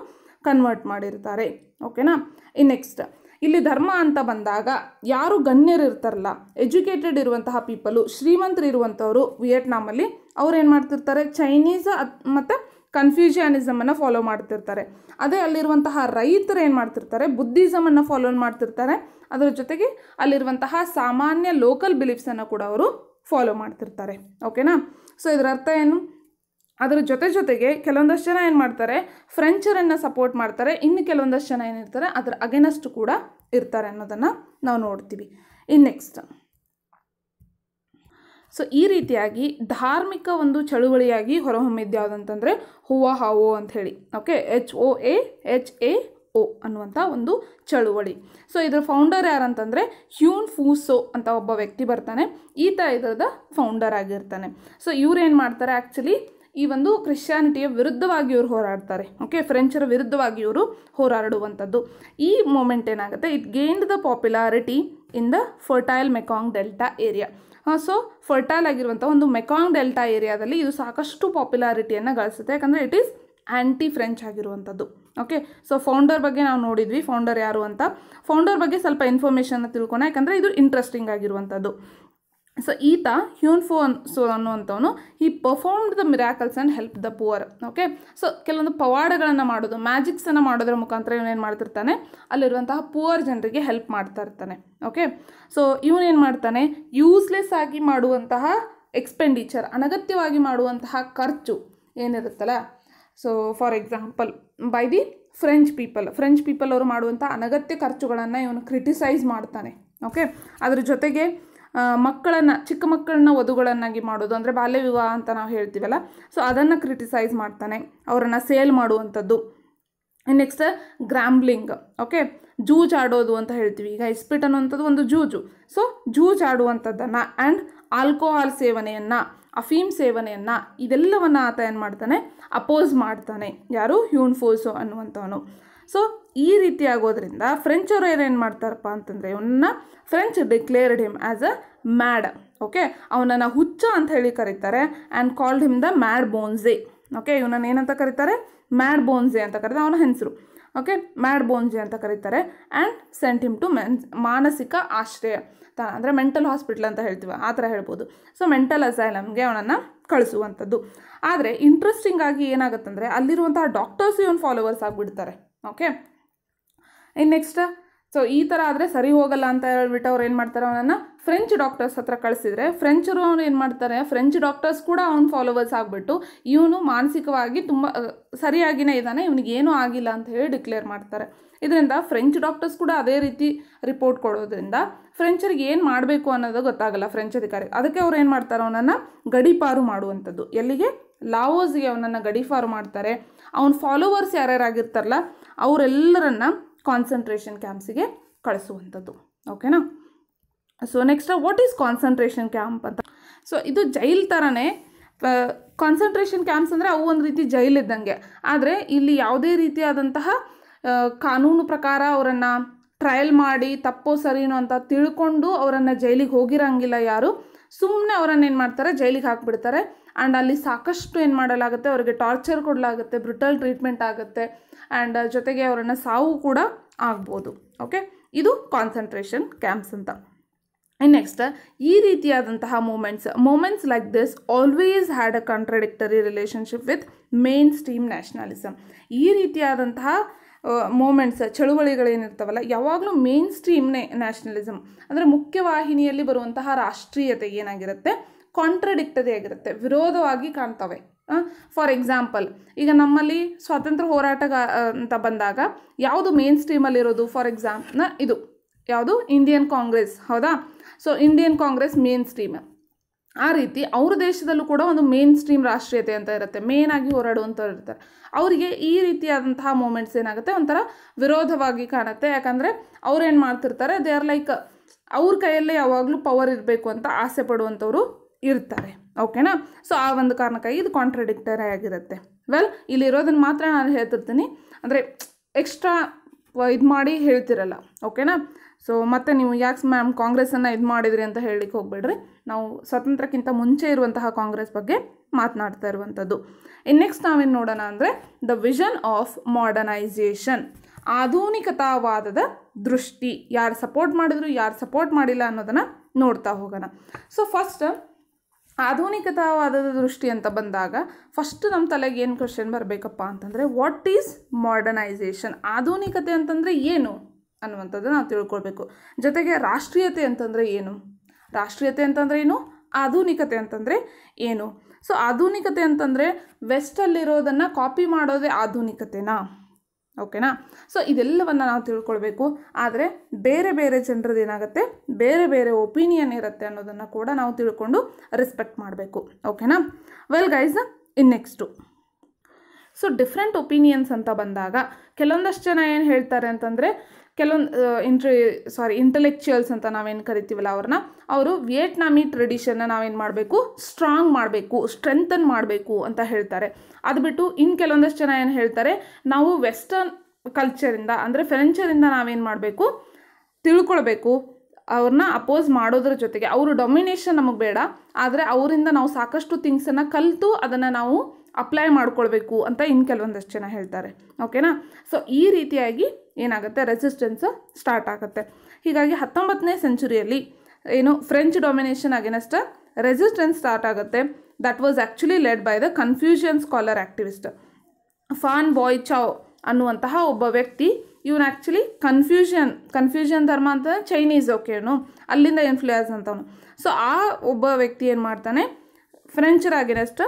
ಕನ್ವರ್ಟ್ ಮಾಡಿರ್ತಾರೆ ಓಕೆನಾ ಇನ್ ನೆಕ್ಸ್ಟ್ ಇಲ್ಲಿ ಧರ್ಮ ಅಂತ ಬಂದಾಗ ಯಾರು ಗಣ್ಯರು ಇರ್ತಾರಲ್ಲ ಎಜುಕೇಟೆಡ್ ಇರುವಂತಹ ಪೀಪಲು ಶ್ರೀಮಂತರು ಇರುವಂಥವರು ವಿಯೆಟ್ನಾಮಲ್ಲಿ ಅವ್ರು ಏನು ಮಾಡ್ತಿರ್ತಾರೆ ಚೈನೀಸ್ ಮತ್ತು ಕನ್ಫ್ಯೂಷನಿಸಮನ್ನು ಫಾಲೋ ಮಾಡ್ತಿರ್ತಾರೆ ಅದೇ ಅಲ್ಲಿರುವಂತಹ ರೈತರು ಏನು ಮಾಡ್ತಿರ್ತಾರೆ ಬುದ್ಧಿಸಮನ್ನು ಫಾಲೋ ಮಾಡ್ತಿರ್ತಾರೆ ಅದರ ಜೊತೆಗೆ ಅಲ್ಲಿರುವಂತಹ ಸಾಮಾನ್ಯ ಲೋಕಲ್ ಬಿಲೀಫ್ಸನ್ನು ಕೂಡ ಅವರು ಫಾಲೋ ಮಾಡ್ತಿರ್ತಾರೆ ಓಕೆನಾ ಸೊ ಇದರ ಅರ್ಥ ಏನು ಅದರ ಜೊತೆ ಜೊತೆಗೆ ಕೆಲವೊಂದಷ್ಟು ಜನ ಏನು ಮಾಡ್ತಾರೆ ಫ್ರೆಂಚರನ್ನು ಸಪೋರ್ಟ್ ಮಾಡ್ತಾರೆ ಇನ್ನು ಕೆಲವೊಂದಷ್ಟು ಜನ ಏನಿರ್ತಾರೆ ಅದರ ಅಗೇನಸ್ಟ್ ಕೂಡ ಇರ್ತಾರೆ ಅನ್ನೋದನ್ನು ನಾವು ನೋಡ್ತೀವಿ ಇನ್ನು ನೆಕ್ಸ್ಟ್ ಸೊ ಈ ರೀತಿಯಾಗಿ ಧಾರ್ಮಿಕ ಒಂದು ಚಳುವಳಿಯಾಗಿ ಹೊರಹೊಮ್ಮಿದ್ದು ಯಾವುದಂತಂದರೆ ಹೂವ ಅಂತ ಅಂಥೇಳಿ okay H O A H A O ಅನ್ನುವಂಥ ಒಂದು ಚಳುವಳಿ ಸೊ ಇದರ ಫೌಂಡರ್ ಯಾರಂತಂದರೆ ಹ್ಯೂನ್ ಫೂಸೋ ಅಂತ ಒಬ್ಬ ವ್ಯಕ್ತಿ ಬರ್ತಾನೆ ಈತ ಇದರದ ಫೌಂಡರ್ ಆಗಿರ್ತಾನೆ ಸೊ ಇವ್ರು ಏನು ಮಾಡ್ತಾರೆ ಆ್ಯಕ್ಚುಲಿ ಈ ಒಂದು ಕ್ರಿಶ್ಚಾನಿಟಿಯ ವಿರುದ್ಧವಾಗಿ ಇವರು ಹೋರಾಡ್ತಾರೆ ಓಕೆ ಫ್ರೆಂಚರ ವಿರುದ್ಧವಾಗಿ ಇವರು ಹೋರಾಡುವಂಥದ್ದು ಈ ಮೂಮೆಂಟ್ ಏನಾಗುತ್ತೆ it gained the popularity in the fertile Mekong delta area so fertile ಆಗಿರುವಂಥ ಒಂದು ಮೆಕಾಂಗ್ ಡೆಲ್ಟಾ ಏರಿಯಾದಲ್ಲಿ ಇದು ಸಾಕಷ್ಟು ಪಾಪ್ಯುಲಾರಿಟಿಯನ್ನು ಗಳಿಸುತ್ತೆ ಯಾಕಂದರೆ ಇಟ್ ಈಸ್ ಆ್ಯಂಟಿ ಫ್ರೆಂಚ್ ಆಗಿರುವಂಥದ್ದು ಓಕೆ ಸೊ ಫೌಂಡರ್ ಬಗ್ಗೆ ನಾವು ನೋಡಿದ್ವಿ ಫೌಂಡರ್ ಯಾರು ಅಂತ ಫೌಂಡರ್ ಬಗ್ಗೆ ಸ್ವಲ್ಪ ಇನ್ಫಾರ್ಮೇಷನ್ನ ತಿಳ್ಕೊಣ ಯಾಕಂದರೆ ಇದು ಇಂಟ್ರೆಸ್ಟಿಂಗ್ ಆಗಿರುವಂಥದ್ದು ಸೊ ಈತ ಹ್ಯೂನ್ಫೋ ಅನ್ ಸೊ ಅನ್ನುವಂಥವನು ಈ performed the miracles and help the poor okay so ಕೆಲವೊಂದು ಪವಾಡಗಳನ್ನು ಮಾಡೋದು ಮ್ಯಾಜಿಕ್ಸನ್ನು ಮಾಡೋದ್ರ ಮುಖಾಂತರ ಇವನೇನು ಮಾಡ್ತಿರ್ತಾನೆ ಅಲ್ಲಿರುವಂತಹ ಪುವರ್ ಜನರಿಗೆ ಹೆಲ್ಪ್ ಮಾಡ್ತಾ ಇರ್ತಾನೆ ಓಕೆ ಸೊ ಇವನೇನು ಮಾಡ್ತಾನೆ ಯೂಸ್ಲೆಸ್ ಆಗಿ ಮಾಡುವಂತಹ ಎಕ್ಸ್ಪೆಂಡಿಚರ್ ಅನಗತ್ಯವಾಗಿ ಮಾಡುವಂತಹ ಖರ್ಚು ಏನಿರುತ್ತಲ್ಲ so for example by the French people French people ಅವರು ಮಾಡುವಂಥ ಅನಗತ್ಯ ಖರ್ಚುಗಳನ್ನು ಇವನು ಕ್ರಿಟಿಸೈಸ್ ಮಾಡ್ತಾನೆ ಓಕೆ ಅದರ ಜೊತೆಗೆ ಮಕ್ಕಳನ್ನು ಚಿಕ್ಕ ಮಕ್ಕಳನ್ನ ವಧುಗಳನ್ನಾಗಿ ಮಾಡೋದು ಅಂದರೆ ಬಾಲ್ಯ ವಿವಾಹ ಅಂತ ನಾವು ಹೇಳ್ತೀವಲ್ಲ ಸೊ ಅದನ್ನು ಕ್ರಿಟಿಸೈಸ್ ಮಾಡ್ತಾನೆ ಅವರನ್ನು ಸೇಲ್ ಮಾಡುವಂಥದ್ದು ನೆಕ್ಸ್ಟ್ ಗ್ರಾಂಬ್ಲಿಂಗ್ ಓಕೆ ಜೂಜಾಡೋದು ಅಂತ ಹೇಳ್ತೀವಿ ಈಗ ಇಸ್ಪಿಟ್ ಅನ್ನುವಂಥದ್ದು ಒಂದು ಜೂಜು ಸೊ ಜೂಜಾಡುವಂಥದ್ದನ್ನು ಆ್ಯಂಡ್ ಆಲ್ಕೋಹಾಲ್ ಸೇವನೆಯನ್ನು ಅಫೀಮ್ ಸೇವನೆಯನ್ನು ಇದೆಲ್ಲವನ್ನು ಆತ ಏನು ಮಾಡ್ತಾನೆ ಅಪೋಸ್ ಮಾಡ್ತಾನೆ ಯಾರು ಹ್ಯೂನ್ಫೋಸು ಅನ್ನುವಂಥವನು ಸೊ ಈ ರೀತಿ ಆಗೋದ್ರಿಂದ ಅವರು ಏನೇನು ಮಾಡ್ತಾರಪ್ಪ ಅಂತಂದರೆ ಇವನ್ನ French declared him as a mad okay ಅವನನ್ನು ಹುಚ್ಚ ಅಂತ ಹೇಳಿ ಕರೀತಾರೆ and called him the mad bonze okay ಇವನನ್ನು ಏನಂತ ಕರೀತಾರೆ ಮ್ಯಾಡ್ ಬೋನ್ಸೆ ಅಂತ ಕರೀತಾರೆ ಅವನ ಹೆಸರು ಓಕೆ ಮ್ಯಾಡ್ ಬೋನ್ಜೆ ಅಂತ ಕರೀತಾರೆ and sent him to men ಮಾನಸಿಕ ಆಶ್ರಯ ತ ಅಂದರೆ ಮೆಂಟಲ್ ಹಾಸ್ಪಿಟ್ಲ್ ಅಂತ ಹೇಳ್ತೀವಿ ಆ ಥರ ಹೇಳ್ಬೋದು ಸೊ ಮೆಂಟಲ್ ಅಸೈಲಮ್ಗೆ ಅವನನ್ನು ಕಳಿಸುವಂಥದ್ದು ಆದರೆ ಇಂಟ್ರೆಸ್ಟಿಂಗ್ ಆಗಿ ಏನಾಗುತ್ತಂದರೆ ಅಲ್ಲಿರುವಂತಹ ಡಾಕ್ಟರ್ಸ್ ಇವನು ಫಾಲೋವರ್ಸ್ ಆಗಿಬಿಡ್ತಾರೆ ಓಕೆ ಇನ್ನು ನೆಕ್ಸ್ಟ್ ಸೊ ಈ ಥರ ಆದರೆ ಸರಿ ಹೋಗಲ್ಲ ಅಂತ ಹೇಳ್ಬಿಟ್ಟು ಅವ್ರು ಏನು ಮಾಡ್ತಾರೆ ಅವನನ್ನು ಫ್ರೆಂಚ್ ಡಾಕ್ಟರ್ಸ್ ಹತ್ರ ಕಳಿಸಿದರೆ ಫ್ರೆಂಚರು ಅವ್ರು ಏನು ಮಾಡ್ತಾರೆ ಫ್ರೆಂಚ್ ಡಾಕ್ಟರ್ಸ್ ಕೂಡ ಅವ್ನ ಫಾಲೋವರ್ಸ್ ಆಗಿಬಿಟ್ಟು ಇವನು ಮಾನಸಿಕವಾಗಿ ತುಂಬ ಸರಿಯಾಗಿನೇ ಇದ್ದಾನೆ ಇವನಿಗೆ ಆಗಿಲ್ಲ ಅಂತ ಹೇಳಿ ಡಿಕ್ಲೇರ್ ಮಾಡ್ತಾರೆ ಇದರಿಂದ ಫ್ರೆಂಚ್ ಡಾಕ್ಟರ್ಸ್ ಕೂಡ ಅದೇ ರೀತಿ ರಿಪೋರ್ಟ್ ಕೊಡೋದ್ರಿಂದ ಫ್ರೆಂಚರಿಗೆ ಏನು ಮಾಡಬೇಕು ಅನ್ನೋದು ಗೊತ್ತಾಗಲ್ಲ ಫ್ರೆಂಚ್ ಅಧಿಕಾರಿ ಅದಕ್ಕೆ ಅವ್ರು ಏನು ಮಾಡ್ತಾರೆ ಅವನನ್ನು ಗಡಿಪಾರು ಮಾಡುವಂಥದ್ದು ಎಲ್ಲಿಗೆ ಲಾವೋಸ್ಗೆ ಅವನನ್ನು ಗಡಿಪಾರು ಮಾಡ್ತಾರೆ ಅವನ ಫಾಲೋವರ್ಸ್ ಯಾರ್ಯಾರಾಗಿರ್ತಾರಲ್ಲ ಅವರೆಲ್ಲರನ್ನ ಕಾನ್ಸಂಟ್ರೇಷನ್ ಕ್ಯಾಂಪ್ಸಿಗೆ ಕಳಿಸುವಂಥದ್ದು ಓಕೆನಾ so next what is concentration camp ಅಂತ ಸೊ ಇದು ಜೈಲ್ ಥರನೇ ಕಾನ್ಸಂಟ್ರೇಷನ್ ಕ್ಯಾಂಪ್ಸ್ ಅಂದರೆ ಅವು ಒಂದು ರೀತಿ ಜೈಲ್ ಇದ್ದಂಗೆ ಆದರೆ ಇಲ್ಲಿ ಯಾವುದೇ ರೀತಿಯಾದಂತಹ ಕಾನೂನು ಪ್ರಕಾರ ಅವರನ್ನು ಟ್ರಯಲ್ ಮಾಡಿ ತಪ್ಪೋ ಸರಿನೋ ಅಂತ ತಿಳ್ಕೊಂಡು ಅವರನ್ನು ಜೈಲಿಗೆ ಹೋಗಿರಂಗಿಲ್ಲ ಯಾರು ಸುಮ್ಮನೆ ಅವರನ್ನು ಏನು ಮಾಡ್ತಾರೆ ಜೈಲಿಗೆ ಹಾಕ್ಬಿಡ್ತಾರೆ ಆ್ಯಂಡ್ ಅಲ್ಲಿ ಸಾಕಷ್ಟು ಏನು ಮಾಡಲಾಗುತ್ತೆ ಅವರಿಗೆ ಟಾರ್ಚರ್ ಕೊಡಲಾಗುತ್ತೆ ಬ್ರಿಟಲ್ ಟ್ರೀಟ್ಮೆಂಟ್ ಆಗುತ್ತೆ ಆ್ಯಂಡ್ ಜೊತೆಗೆ ಅವರನ್ನು ಸಾವು ಕೂಡ ಆಗ್ಬೋದು ಓಕೆ ಇದು ಕಾನ್ಸಂಟ್ರೇಷನ್ ಕ್ಯಾಂಪ್ಸ್ ಅಂತ ನೆಕ್ಸ್ಟ್ ಈ ರೀತಿಯಾದಂತಹ movements movements like this always had a contradictory relationship with mainstream nationalism ಈ ರೀತಿಯಾದಂತಹ ಮೂಮೆಂಟ್ಸ್ ಚಳುವಳಿಗಳೇನಿರ್ತಾವಲ್ಲ ಯಾವಾಗಲೂ ಮೇನ್ ಸ್ಟ್ರೀಮ್ನೇ ನ್ಯಾಷನಲಿಸಮ್ ಅಂದರೆ ಮುಖ್ಯವಾಹಿನಿಯಲ್ಲಿ ಬರುವಂತಹ ರಾಷ್ಟ್ರೀಯತೆ ಏನಾಗಿರುತ್ತೆ ಕಾಂಟ್ರಡಿಕ್ಟರಿ ಆಗಿರುತ್ತೆ ವಿರೋಧವಾಗಿ ಕಾಣ್ತವೆ ಫಾರ್ ಎಕ್ಸಾಂಪಲ್ ಈಗ ನಮ್ಮಲ್ಲಿ ಸ್ವಾತಂತ್ರ್ಯ ಹೋರಾಟಗ ಅಂತ ಬಂದಾಗ ಯಾವುದು ಮೇನ್ ಸ್ಟ್ರೀಮಲ್ಲಿರೋದು ಫಾರ್ ಎಕ್ಸಾಂಪ್ನ ಇದು ಯಾವುದು ಇಂಡಿಯನ್ ಕಾಂಗ್ರೆಸ್ ಹೌದಾ so Indian Congress mainstream ಆ ರೀತಿ ಅವ್ರ ದೇಶದಲ್ಲೂ ಕೂಡ ಒಂದು ಮೇನ್ ಸ್ಟ್ರೀಮ್ ರಾಷ್ಟ್ರೀಯತೆ ಅಂತ ಇರುತ್ತೆ ಮೇನ್ ಆಗಿ ಹೋರಾಡುವಂಥವ್ರು ಇರ್ತಾರೆ ಅವರಿಗೆ ಈ ರೀತಿಯಾದಂತಹ ಮೂಮೆಂಟ್ಸ್ ಏನಾಗುತ್ತೆ ಒಂಥರ ವಿರೋಧವಾಗಿ ಕಾಣುತ್ತೆ ಯಾಕಂದರೆ ಏನು ಮಾಡ್ತಿರ್ತಾರೆ ದೇ ಆರ್ ಲೈಕ್ ಅವ್ರ ಕೈಯಲ್ಲೇ ಯಾವಾಗಲೂ ಪವರ್ ಇರಬೇಕು ಅಂತ ಆಸೆ ಪಡುವಂಥವ್ರು ಇರ್ತಾರೆ ಓಕೆನಾ ಸೊ ಆ ಒಂದು ಕಾರಣಕ್ಕಾಗಿ ಇದು ಕಾಂಟ್ರಡಿಕ್ಟರಿ ಆಗಿರುತ್ತೆ ವೆಲ್ ಇಲ್ಲಿರೋದನ್ನು ಮಾತ್ರ ನಾನು ಹೇಳ್ತಿರ್ತೀನಿ ಅಂದರೆ ಎಕ್ಸ್ಟ್ರಾ ಇದು ಮಾಡಿ ಹೇಳ್ತಿರಲ್ಲ ಓಕೆನಾ ಸೊ ಮತ್ತೆ ನೀವು ಯಾಕೆ ಮ್ಯಾಮ್ ಕಾಂಗ್ರೆಸ್ಸನ್ನು ಇದು ಮಾಡಿದ್ರಿ ಅಂತ ಹೇಳಲಿಕ್ಕೆ ಹೋಗ್ಬೇಡ್ರಿ ನಾವು ಸ್ವತಂತ್ರಕ್ಕಿಂತ ಮುಂಚೆ ಇರುವಂತಹ ಕಾಂಗ್ರೆಸ್ ಬಗ್ಗೆ ಮಾತನಾಡ್ತಾ ಇರುವಂಥದ್ದು ಇನ್ ನೆಕ್ಸ್ಟ್ ನಾವೇನು ನೋಡೋಣ ಅಂದರೆ ದ ವಿಷನ್ ಆಫ್ ಮಾಡರ್ನೈಸೇಷನ್ ಆಧುನಿಕತಾವಾದದ ದೃಷ್ಟಿ ಯಾರು ಸಪೋರ್ಟ್ ಮಾಡಿದ್ರು ಯಾರು ಸಪೋರ್ಟ್ ಮಾಡಿಲ್ಲ ಅನ್ನೋದನ್ನು ನೋಡ್ತಾ ಹೋಗೋಣ ಸೊ ಫಸ್ಟ್ ಆಧುನಿಕತಾವಾದದ ದೃಷ್ಟಿ ಅಂತ ಬಂದಾಗ ಫಸ್ಟ್ ನಮ್ಮ ತಲೆಗೆ ಏನು ಕ್ವಶನ್ ಬರಬೇಕಪ್ಪ ಅಂತಂದರೆ ವಾಟ್ ಈಸ್ ಮಾಡರ್ನೈಸೇಷನ್ ಆಧುನಿಕತೆ ಅಂತಂದರೆ ಏನು ಅನ್ನುವಂಥದ್ದು ನಾವು ತಿಳ್ಕೊಳ್ಬೇಕು ಜೊತೆಗೆ ರಾಷ್ಟ್ರೀಯತೆ ಅಂತಂದರೆ ಏನು ರಾಷ್ಟ್ರೀಯತೆ ಅಂತಂದರೆ ಏನು ಆಧುನಿಕತೆ ಅಂತಂದರೆ ಏನು ಸೊ ಆಧುನಿಕತೆ ಅಂತಂದರೆ ವೆಸ್ಟಲ್ಲಿರೋದನ್ನು ಕಾಪಿ ಮಾಡೋದೇ ಆಧುನಿಕತೆನಾ ಓಕೆನಾ ಸೊ ಇದೆಲ್ಲವನ್ನು ನಾವು ತಿಳ್ಕೊಳ್ಬೇಕು ಆದರೆ ಬೇರೆ ಬೇರೆ ಜನರದ್ದು ಏನಾಗುತ್ತೆ ಬೇರೆ ಬೇರೆ ಒಪಿನಿಯನ್ ಇರುತ್ತೆ ಅನ್ನೋದನ್ನು ಕೂಡ ನಾವು ತಿಳ್ಕೊಂಡು ರೆಸ್ಪೆಕ್ಟ್ ಮಾಡಬೇಕು ಓಕೆನಾ well guys in next so different opinions ಅಂತ ಬಂದಾಗ ಕೆಲವೊಂದಷ್ಟು ಜನ ಏನು ಹೇಳ್ತಾರೆ ಅಂತಂದರೆ ಕೆಲವೊಂದು ಇಂಟ್ರಿ ಸಾರಿ ಇಂಟಲೆಕ್ಚುಯಲ್ಸ್ ಅಂತ ನಾವೇನು ಕರಿತೀವಲ್ಲ ಅವ್ರನ್ನ ಅವರು ವಿಯೆಟ್ನಾಮಿ ಟ್ರೆಡಿಷನ್ನ ನಾವೇನು ಮಾಡಬೇಕು ಸ್ಟ್ರಾಂಗ್ ಮಾಡಬೇಕು ಸ್ಟ್ರೆಂಥನ್ ಮಾಡಬೇಕು ಅಂತ ಹೇಳ್ತಾರೆ ಅದು ಬಿಟ್ಟು ಇನ್ನು ಕೆಲವೊಂದಷ್ಟು ಜನ ಏನು ಹೇಳ್ತಾರೆ ನಾವು ವೆಸ್ಟರ್ನ್ ಕಲ್ಚರಿಂದ ಅಂದರೆ ಫ್ರೆಂಚರಿಂದ ನಾವೇನು ಮಾಡಬೇಕು ತಿಳ್ಕೊಳ್ಬೇಕು ಅವ್ರನ್ನ ಅಪೋಸ್ ಮಾಡೋದ್ರ ಜೊತೆಗೆ ಅವರು ಡೊಮಿನೇಷನ್ ನಮಗೆ ಬೇಡ ಆದರೆ ಅವರಿಂದ ನಾವು ಸಾಕಷ್ಟು ಥಿಂಗ್ಸನ್ನು ಕಲಿತು ಅದನ್ನು ನಾವು ಅಪ್ಲೈ ಮಾಡ್ಕೊಳ್ಬೇಕು ಅಂತ ಇನ್ನು ಕೆಲವೊಂದಷ್ಟು ಜನ ಹೇಳ್ತಾರೆ ಓಕೆನಾ ಸೊ ಈ ರೀತಿಯಾಗಿ ಏನಾಗುತ್ತೆ ರೆಸಿಸ್ಟೆನ್ಸು ಸ್ಟಾರ್ಟ್ ಆಗುತ್ತೆ ಹೀಗಾಗಿ ಹತ್ತೊಂಬತ್ತನೇ ಸೆಂಚುರಿಯಲ್ಲಿ ಏನು ಫ್ರೆಂಚ್ ಡೊಮಿನೇಷನ್ ಆಗಿನಷ್ಟು ರೆಸಿಸ್ಟೆನ್ಸ್ ಸ್ಟಾರ್ಟ್ ಆಗುತ್ತೆ that was actually led by the Confucian scholar activist Phan Boi Chau ಅನ್ನುವಂತಹ ಒಬ್ಬ ವ್ಯಕ್ತಿ ಇವನು ಆ್ಯಕ್ಚುಲಿ ಕನ್ಫ್ಯೂಷನ್ ಕನ್ಫ್ಯೂಷನ್ ಧರ್ಮ ಅಂತ ಚೈನೀಸ್ ಓಕೆನು ಅಲ್ಲಿಂದ ಇನ್ಫ್ಲೂಯೆನ್ಸ್ ಅಂತವನು ಸೊ ಆ ಒಬ್ಬ ವ್ಯಕ್ತಿ ಏನು ಮಾಡ್ತಾನೆ ಫ್ರೆಂಚರಾಗಿರೋಷ್ಟು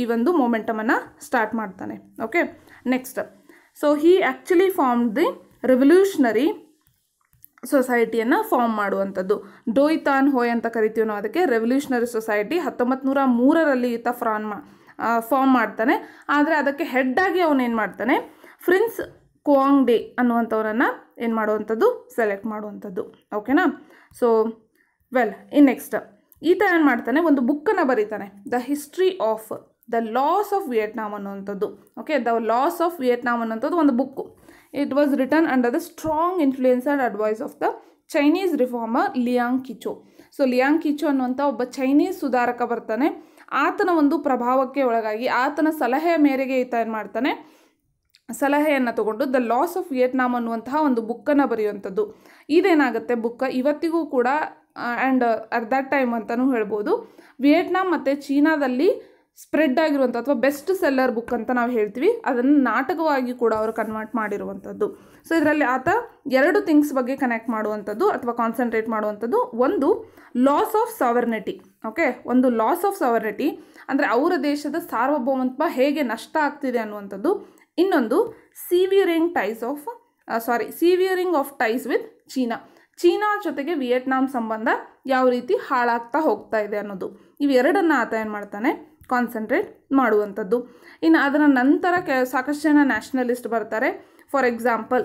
ಈ ಒಂದು ಮೊಮೆಂಟಮನ್ನು ಸ್ಟಾರ್ಟ್ ಮಾಡ್ತಾನೆ okay next so he actually form the revolutionary ಸೊಸೈಟಿಯನ್ನು ಫಾರ್ಮ್ ಮಾಡುವಂಥದ್ದು ಡೋಯ್ತಾನ್ ಹೋಯ್ ಅಂತ ಕರಿತೀವಿ ನಾವು ಅದಕ್ಕೆ ರೆವಲ್ಯೂಷನರಿ ಸೊಸೈಟಿ ಹತ್ತೊಂಬತ್ತು ನೂರ ಮೂರರಲ್ಲಿ ಈತ ಫ್ರಾನ್ ಮಾ ಫಾರ್ಮ್ ಮಾಡ್ತಾನೆ ಆದರೆ ಅದಕ್ಕೆ ಹೆಡ್ಡಾಗಿ ಅವನೇನು ಮಾಡ್ತಾನೆ ಫ್ರಿನ್ಸ್ ಕ್ವಾಂಗ್ ಡೇ ಅನ್ನುವಂಥವ್ರನ್ನು ಏನು ಮಾಡುವಂಥದ್ದು ಸೆಲೆಕ್ಟ್ ಮಾಡುವಂಥದ್ದು ಓಕೆನಾ ಸೊ ವೆಲ್ ಇನ್ ನೆಕ್ಸ್ಟ್ ಈತ ಏನು ಮಾಡ್ತಾನೆ ಒಂದು ಬುಕ್ಕನ್ನು ಬರೀತಾನೆ the history of the loss of Vietnam ಅನ್ನುವಂಥದ್ದು okay the loss of Vietnam ಅನ್ನೋಂಥದ್ದು ಒಂದು book it was written under the strong influence and advice of the Chinese reformer Liang Qichao so Liang Qichao ಅನ್ನುವಂಥ ಒಬ್ಬ Chinese ಸುಧಾರಕ ಬರ್ತಾನೆ ಆತನ ಒಂದು ಪ್ರಭಾವಕ್ಕೆ ಒಳಗಾಗಿ ಆತನ ಸಲಹೆಯ ಮೇರೆಗೆ ಈತ ಏನು ಮಾಡ್ತಾನೆ ಸಲಹೆಯನ್ನು ತಗೊಂಡು ದ ಲಾಸ್ ಆಫ್ ವಿಯೆಟ್ನಾಮ್ ಅನ್ನುವಂತಹ ಒಂದು ಬುಕ್ಕನ್ನು ಬರೆಯುವಂಥದ್ದು ಇದೇನಾಗುತ್ತೆ ಬುಕ್ಕ ಇವತ್ತಿಗೂ ಕೂಡ ಆ್ಯಂಡ್ ಅಟ್ ದಟ್ ಟೈಮ್ ಅಂತಲೂ ಹೇಳ್ಬೋದು ವಿಯೆಟ್ನಾಮ್ ಮತ್ತು ಚೀನಾದಲ್ಲಿ ಸ್ಪ್ರೆಡ್ ಆಗಿರುವಂಥ ಅಥವಾ ಬೆಸ್ಟ್ ಸೆಲ್ಲರ್ ಬುಕ್ ಅಂತ ನಾವು ಹೇಳ್ತೀವಿ ಅದನ್ನು ನಾಟಕವಾಗಿ ಕೂಡ ಅವರು ಕನ್ವರ್ಟ್ ಮಾಡಿರುವಂಥದ್ದು ಸೊ ಇದರಲ್ಲಿ ಆತ ಎರಡು ಥಿಂಗ್ಸ್ ಬಗ್ಗೆ ಕನೆಕ್ಟ್ ಮಾಡುವಂಥದ್ದು ಅಥವಾ ಕಾನ್ಸಂಟ್ರೇಟ್ ಮಾಡುವಂಥದ್ದು ಒಂದು ಲಾಸ್ ಆಫ್ ಸವರ್ನಿಟಿ ಓಕೆ ಒಂದು ಲಾಸ್ ಆಫ್ ಸವರ್ನಿಟಿ ಅಂದರೆ ಅವರ ದೇಶದ ಸಾರ್ವಭೌಮತ್ವ ಹೇಗೆ ನಷ್ಟ ಆಗ್ತಿದೆ ಅನ್ನುವಂಥದ್ದು ಇನ್ನೊಂದು severing ties of sorry severing of ties with China China ಜೊತೆಗೆ ವಿಯೆಟ್ನಾಂ ಸಂಬಂಧ ಯಾವ ರೀತಿ ಹಾಳಾಗ್ತಾ ಹೋಗ್ತಾ ಇದೆ ಅನ್ನೋದು ಇವೆರಡನ್ನು ಆತ ಏನು ಮಾಡ್ತಾನೆ ಕಾನ್ಸಂಟ್ರೇಟ್ ಮಾಡುವಂಥದ್ದು ಇನ್ನು ಅದರ ನಂತರ ಕೆ ಸಾಕಷ್ಟು ಜನ ನ್ಯಾಷನಲಿಸ್ಟ್ ಬರ್ತಾರೆ ಫಾರ್ ಎಕ್ಸಾಂಪಲ್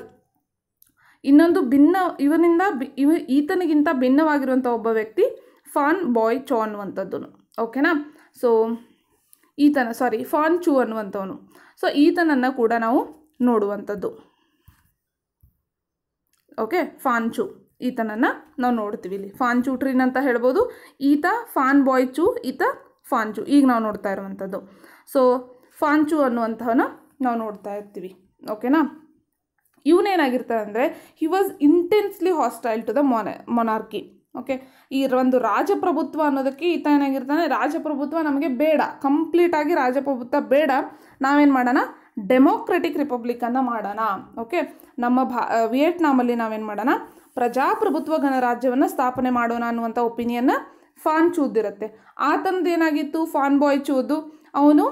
ಇನ್ನೊಂದು ಭಿನ್ನ ಇವನಿಂದ ಇವ ಈತನಿಗಿಂತ ಭಿನ್ನವಾಗಿರುವಂಥ ಒಬ್ಬ ವ್ಯಕ್ತಿ ಫಾನ್ ಬಾಯ್ ಚೋ ಅನ್ನುವಂಥದ್ದು ಓಕೆನಾ ಸೊ ಈತನ ಸಾರಿ ಫಾನ್ ಚೂ ಅನ್ನುವಂಥವನು ಸೊ ಈತನನ್ನು ಕೂಡ ನಾವು ನೋಡುವಂಥದ್ದು ಓಕೆ ಫಾನ್ ಚೂ ಈತನನ್ನು ನಾವು ನೋಡ್ತೀವಿ ಇಲ್ಲಿ ಫಾನ್ ಚೂ ಟ್ರೀನ್ ಅಂತ ಹೇಳ್ಬೋದು ಈತ ಫಾನ್ ಬಾಯ್ ಚೂ ಈತ ಫಾಂಚು ಈಗ ನಾವು ನೋಡ್ತಾ ಇರುವಂಥದ್ದು ಸೊ ಫಾಂಚು ಅನ್ನುವಂತಹನ ನಾವು ನೋಡ್ತಾ ಇರ್ತೀವಿ ಓಕೆನಾ ಇವನೇನಾಗಿರ್ತಾರೆ ಅಂದರೆ he was intensely hostile to the mona monarchy okay ಈ ಒಂದು ರಾಜಪ್ರಭುತ್ವ ಅನ್ನೋದಕ್ಕೆ ಈತ ಏನಾಗಿರ್ತಾನೆ ರಾಜಪ್ರಭುತ್ವ ನಮಗೆ ಬೇಡ ಕಂಪ್ಲೀಟಾಗಿ ರಾಜಪ್ರಭುತ್ವ ಬೇಡ ನಾವೇನು ಮಾಡೋಣ ಡೆಮೋಕ್ರೆಟಿಕ್ ರಿಪಬ್ಲಿಕನ್ನು ಮಾಡೋಣ ಓಕೆ ನಮ್ಮ ಭಾ ವಿಯೆಟ್ನಾಮಲ್ಲಿ ನಾವೇನು ಮಾಡೋಣ ಪ್ರಜಾಪ್ರಭುತ್ವ ಗಣರಾಜ್ಯವನ್ನು ಸ್ಥಾಪನೆ ಮಾಡೋಣ ಅನ್ನುವಂಥ ಒಪಿನಿಯನ್ನ ಫಾನ್ ಚೂದಿರುತ್ತೆ ಆತಂದು ಏನಾಗಿತ್ತು ಫಾನ್ ಬಾಯ್ ಚೂದು ಅವನು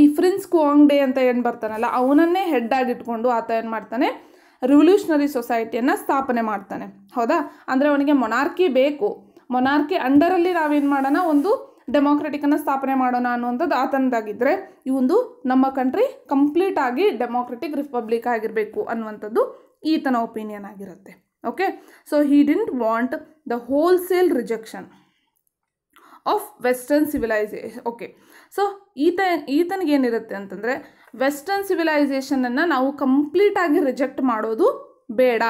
ಈ ಫ್ರಿನ್ಸ್ ಕುವಾಂಗ್ ಡೇ ಅಂತ ಏನು ಬರ್ತಾನಲ್ಲ ಅವನನ್ನೇ ಹೆಡ್ ಆಗಿಟ್ಕೊಂಡು ಆತ ಏನು ಮಾಡ್ತಾನೆ ರಿವಲ್ಯೂಷನರಿ ಸೊಸೈಟಿಯನ್ನು ಸ್ಥಾಪನೆ ಮಾಡ್ತಾನೆ ಹೌದಾ ಅಂದರೆ ಅವನಿಗೆ ಮೊನಾರ್ಕಿ ಬೇಕು ಮೊನಾರ್ಕಿ ಅಂಡರಲ್ಲಿ ನಾವೇನು ಮಾಡೋಣ ಒಂದು ಡೆಮೋಕ್ರೆಟಿಕನ್ನು ಸ್ಥಾಪನೆ ಮಾಡೋಣ ಅನ್ನುವಂಥದ್ದು ಆತನದಾಗಿದ್ದರೆ ಈ ಒಂದು ನಮ್ಮ ಕಂಟ್ರಿ ಕಂಪ್ಲೀಟ್ ಆಗಿ ಡೆಮೋಕ್ರೆಟಿಕ್ ರಿಪಬ್ಲಿಕ್ ಆಗಿರಬೇಕು ಅನ್ನುವಂಥದ್ದು ಈತನ ಒಪಿನಿಯನ್ ಆಗಿರುತ್ತೆ okay so he didn't want the wholesale rejection of western civilization okay so ಈತ ಈತನಿಗೇನಿರುತ್ತೆ ಅಂತಂದರೆ ವೆಸ್ಟರ್ನ್ ಸಿವಿಲೈಸೇಷನನ್ನು ನಾವು ಕಂಪ್ಲೀಟಾಗಿ ರಿಜೆಕ್ಟ್ ಮಾಡೋದು ಬೇಡ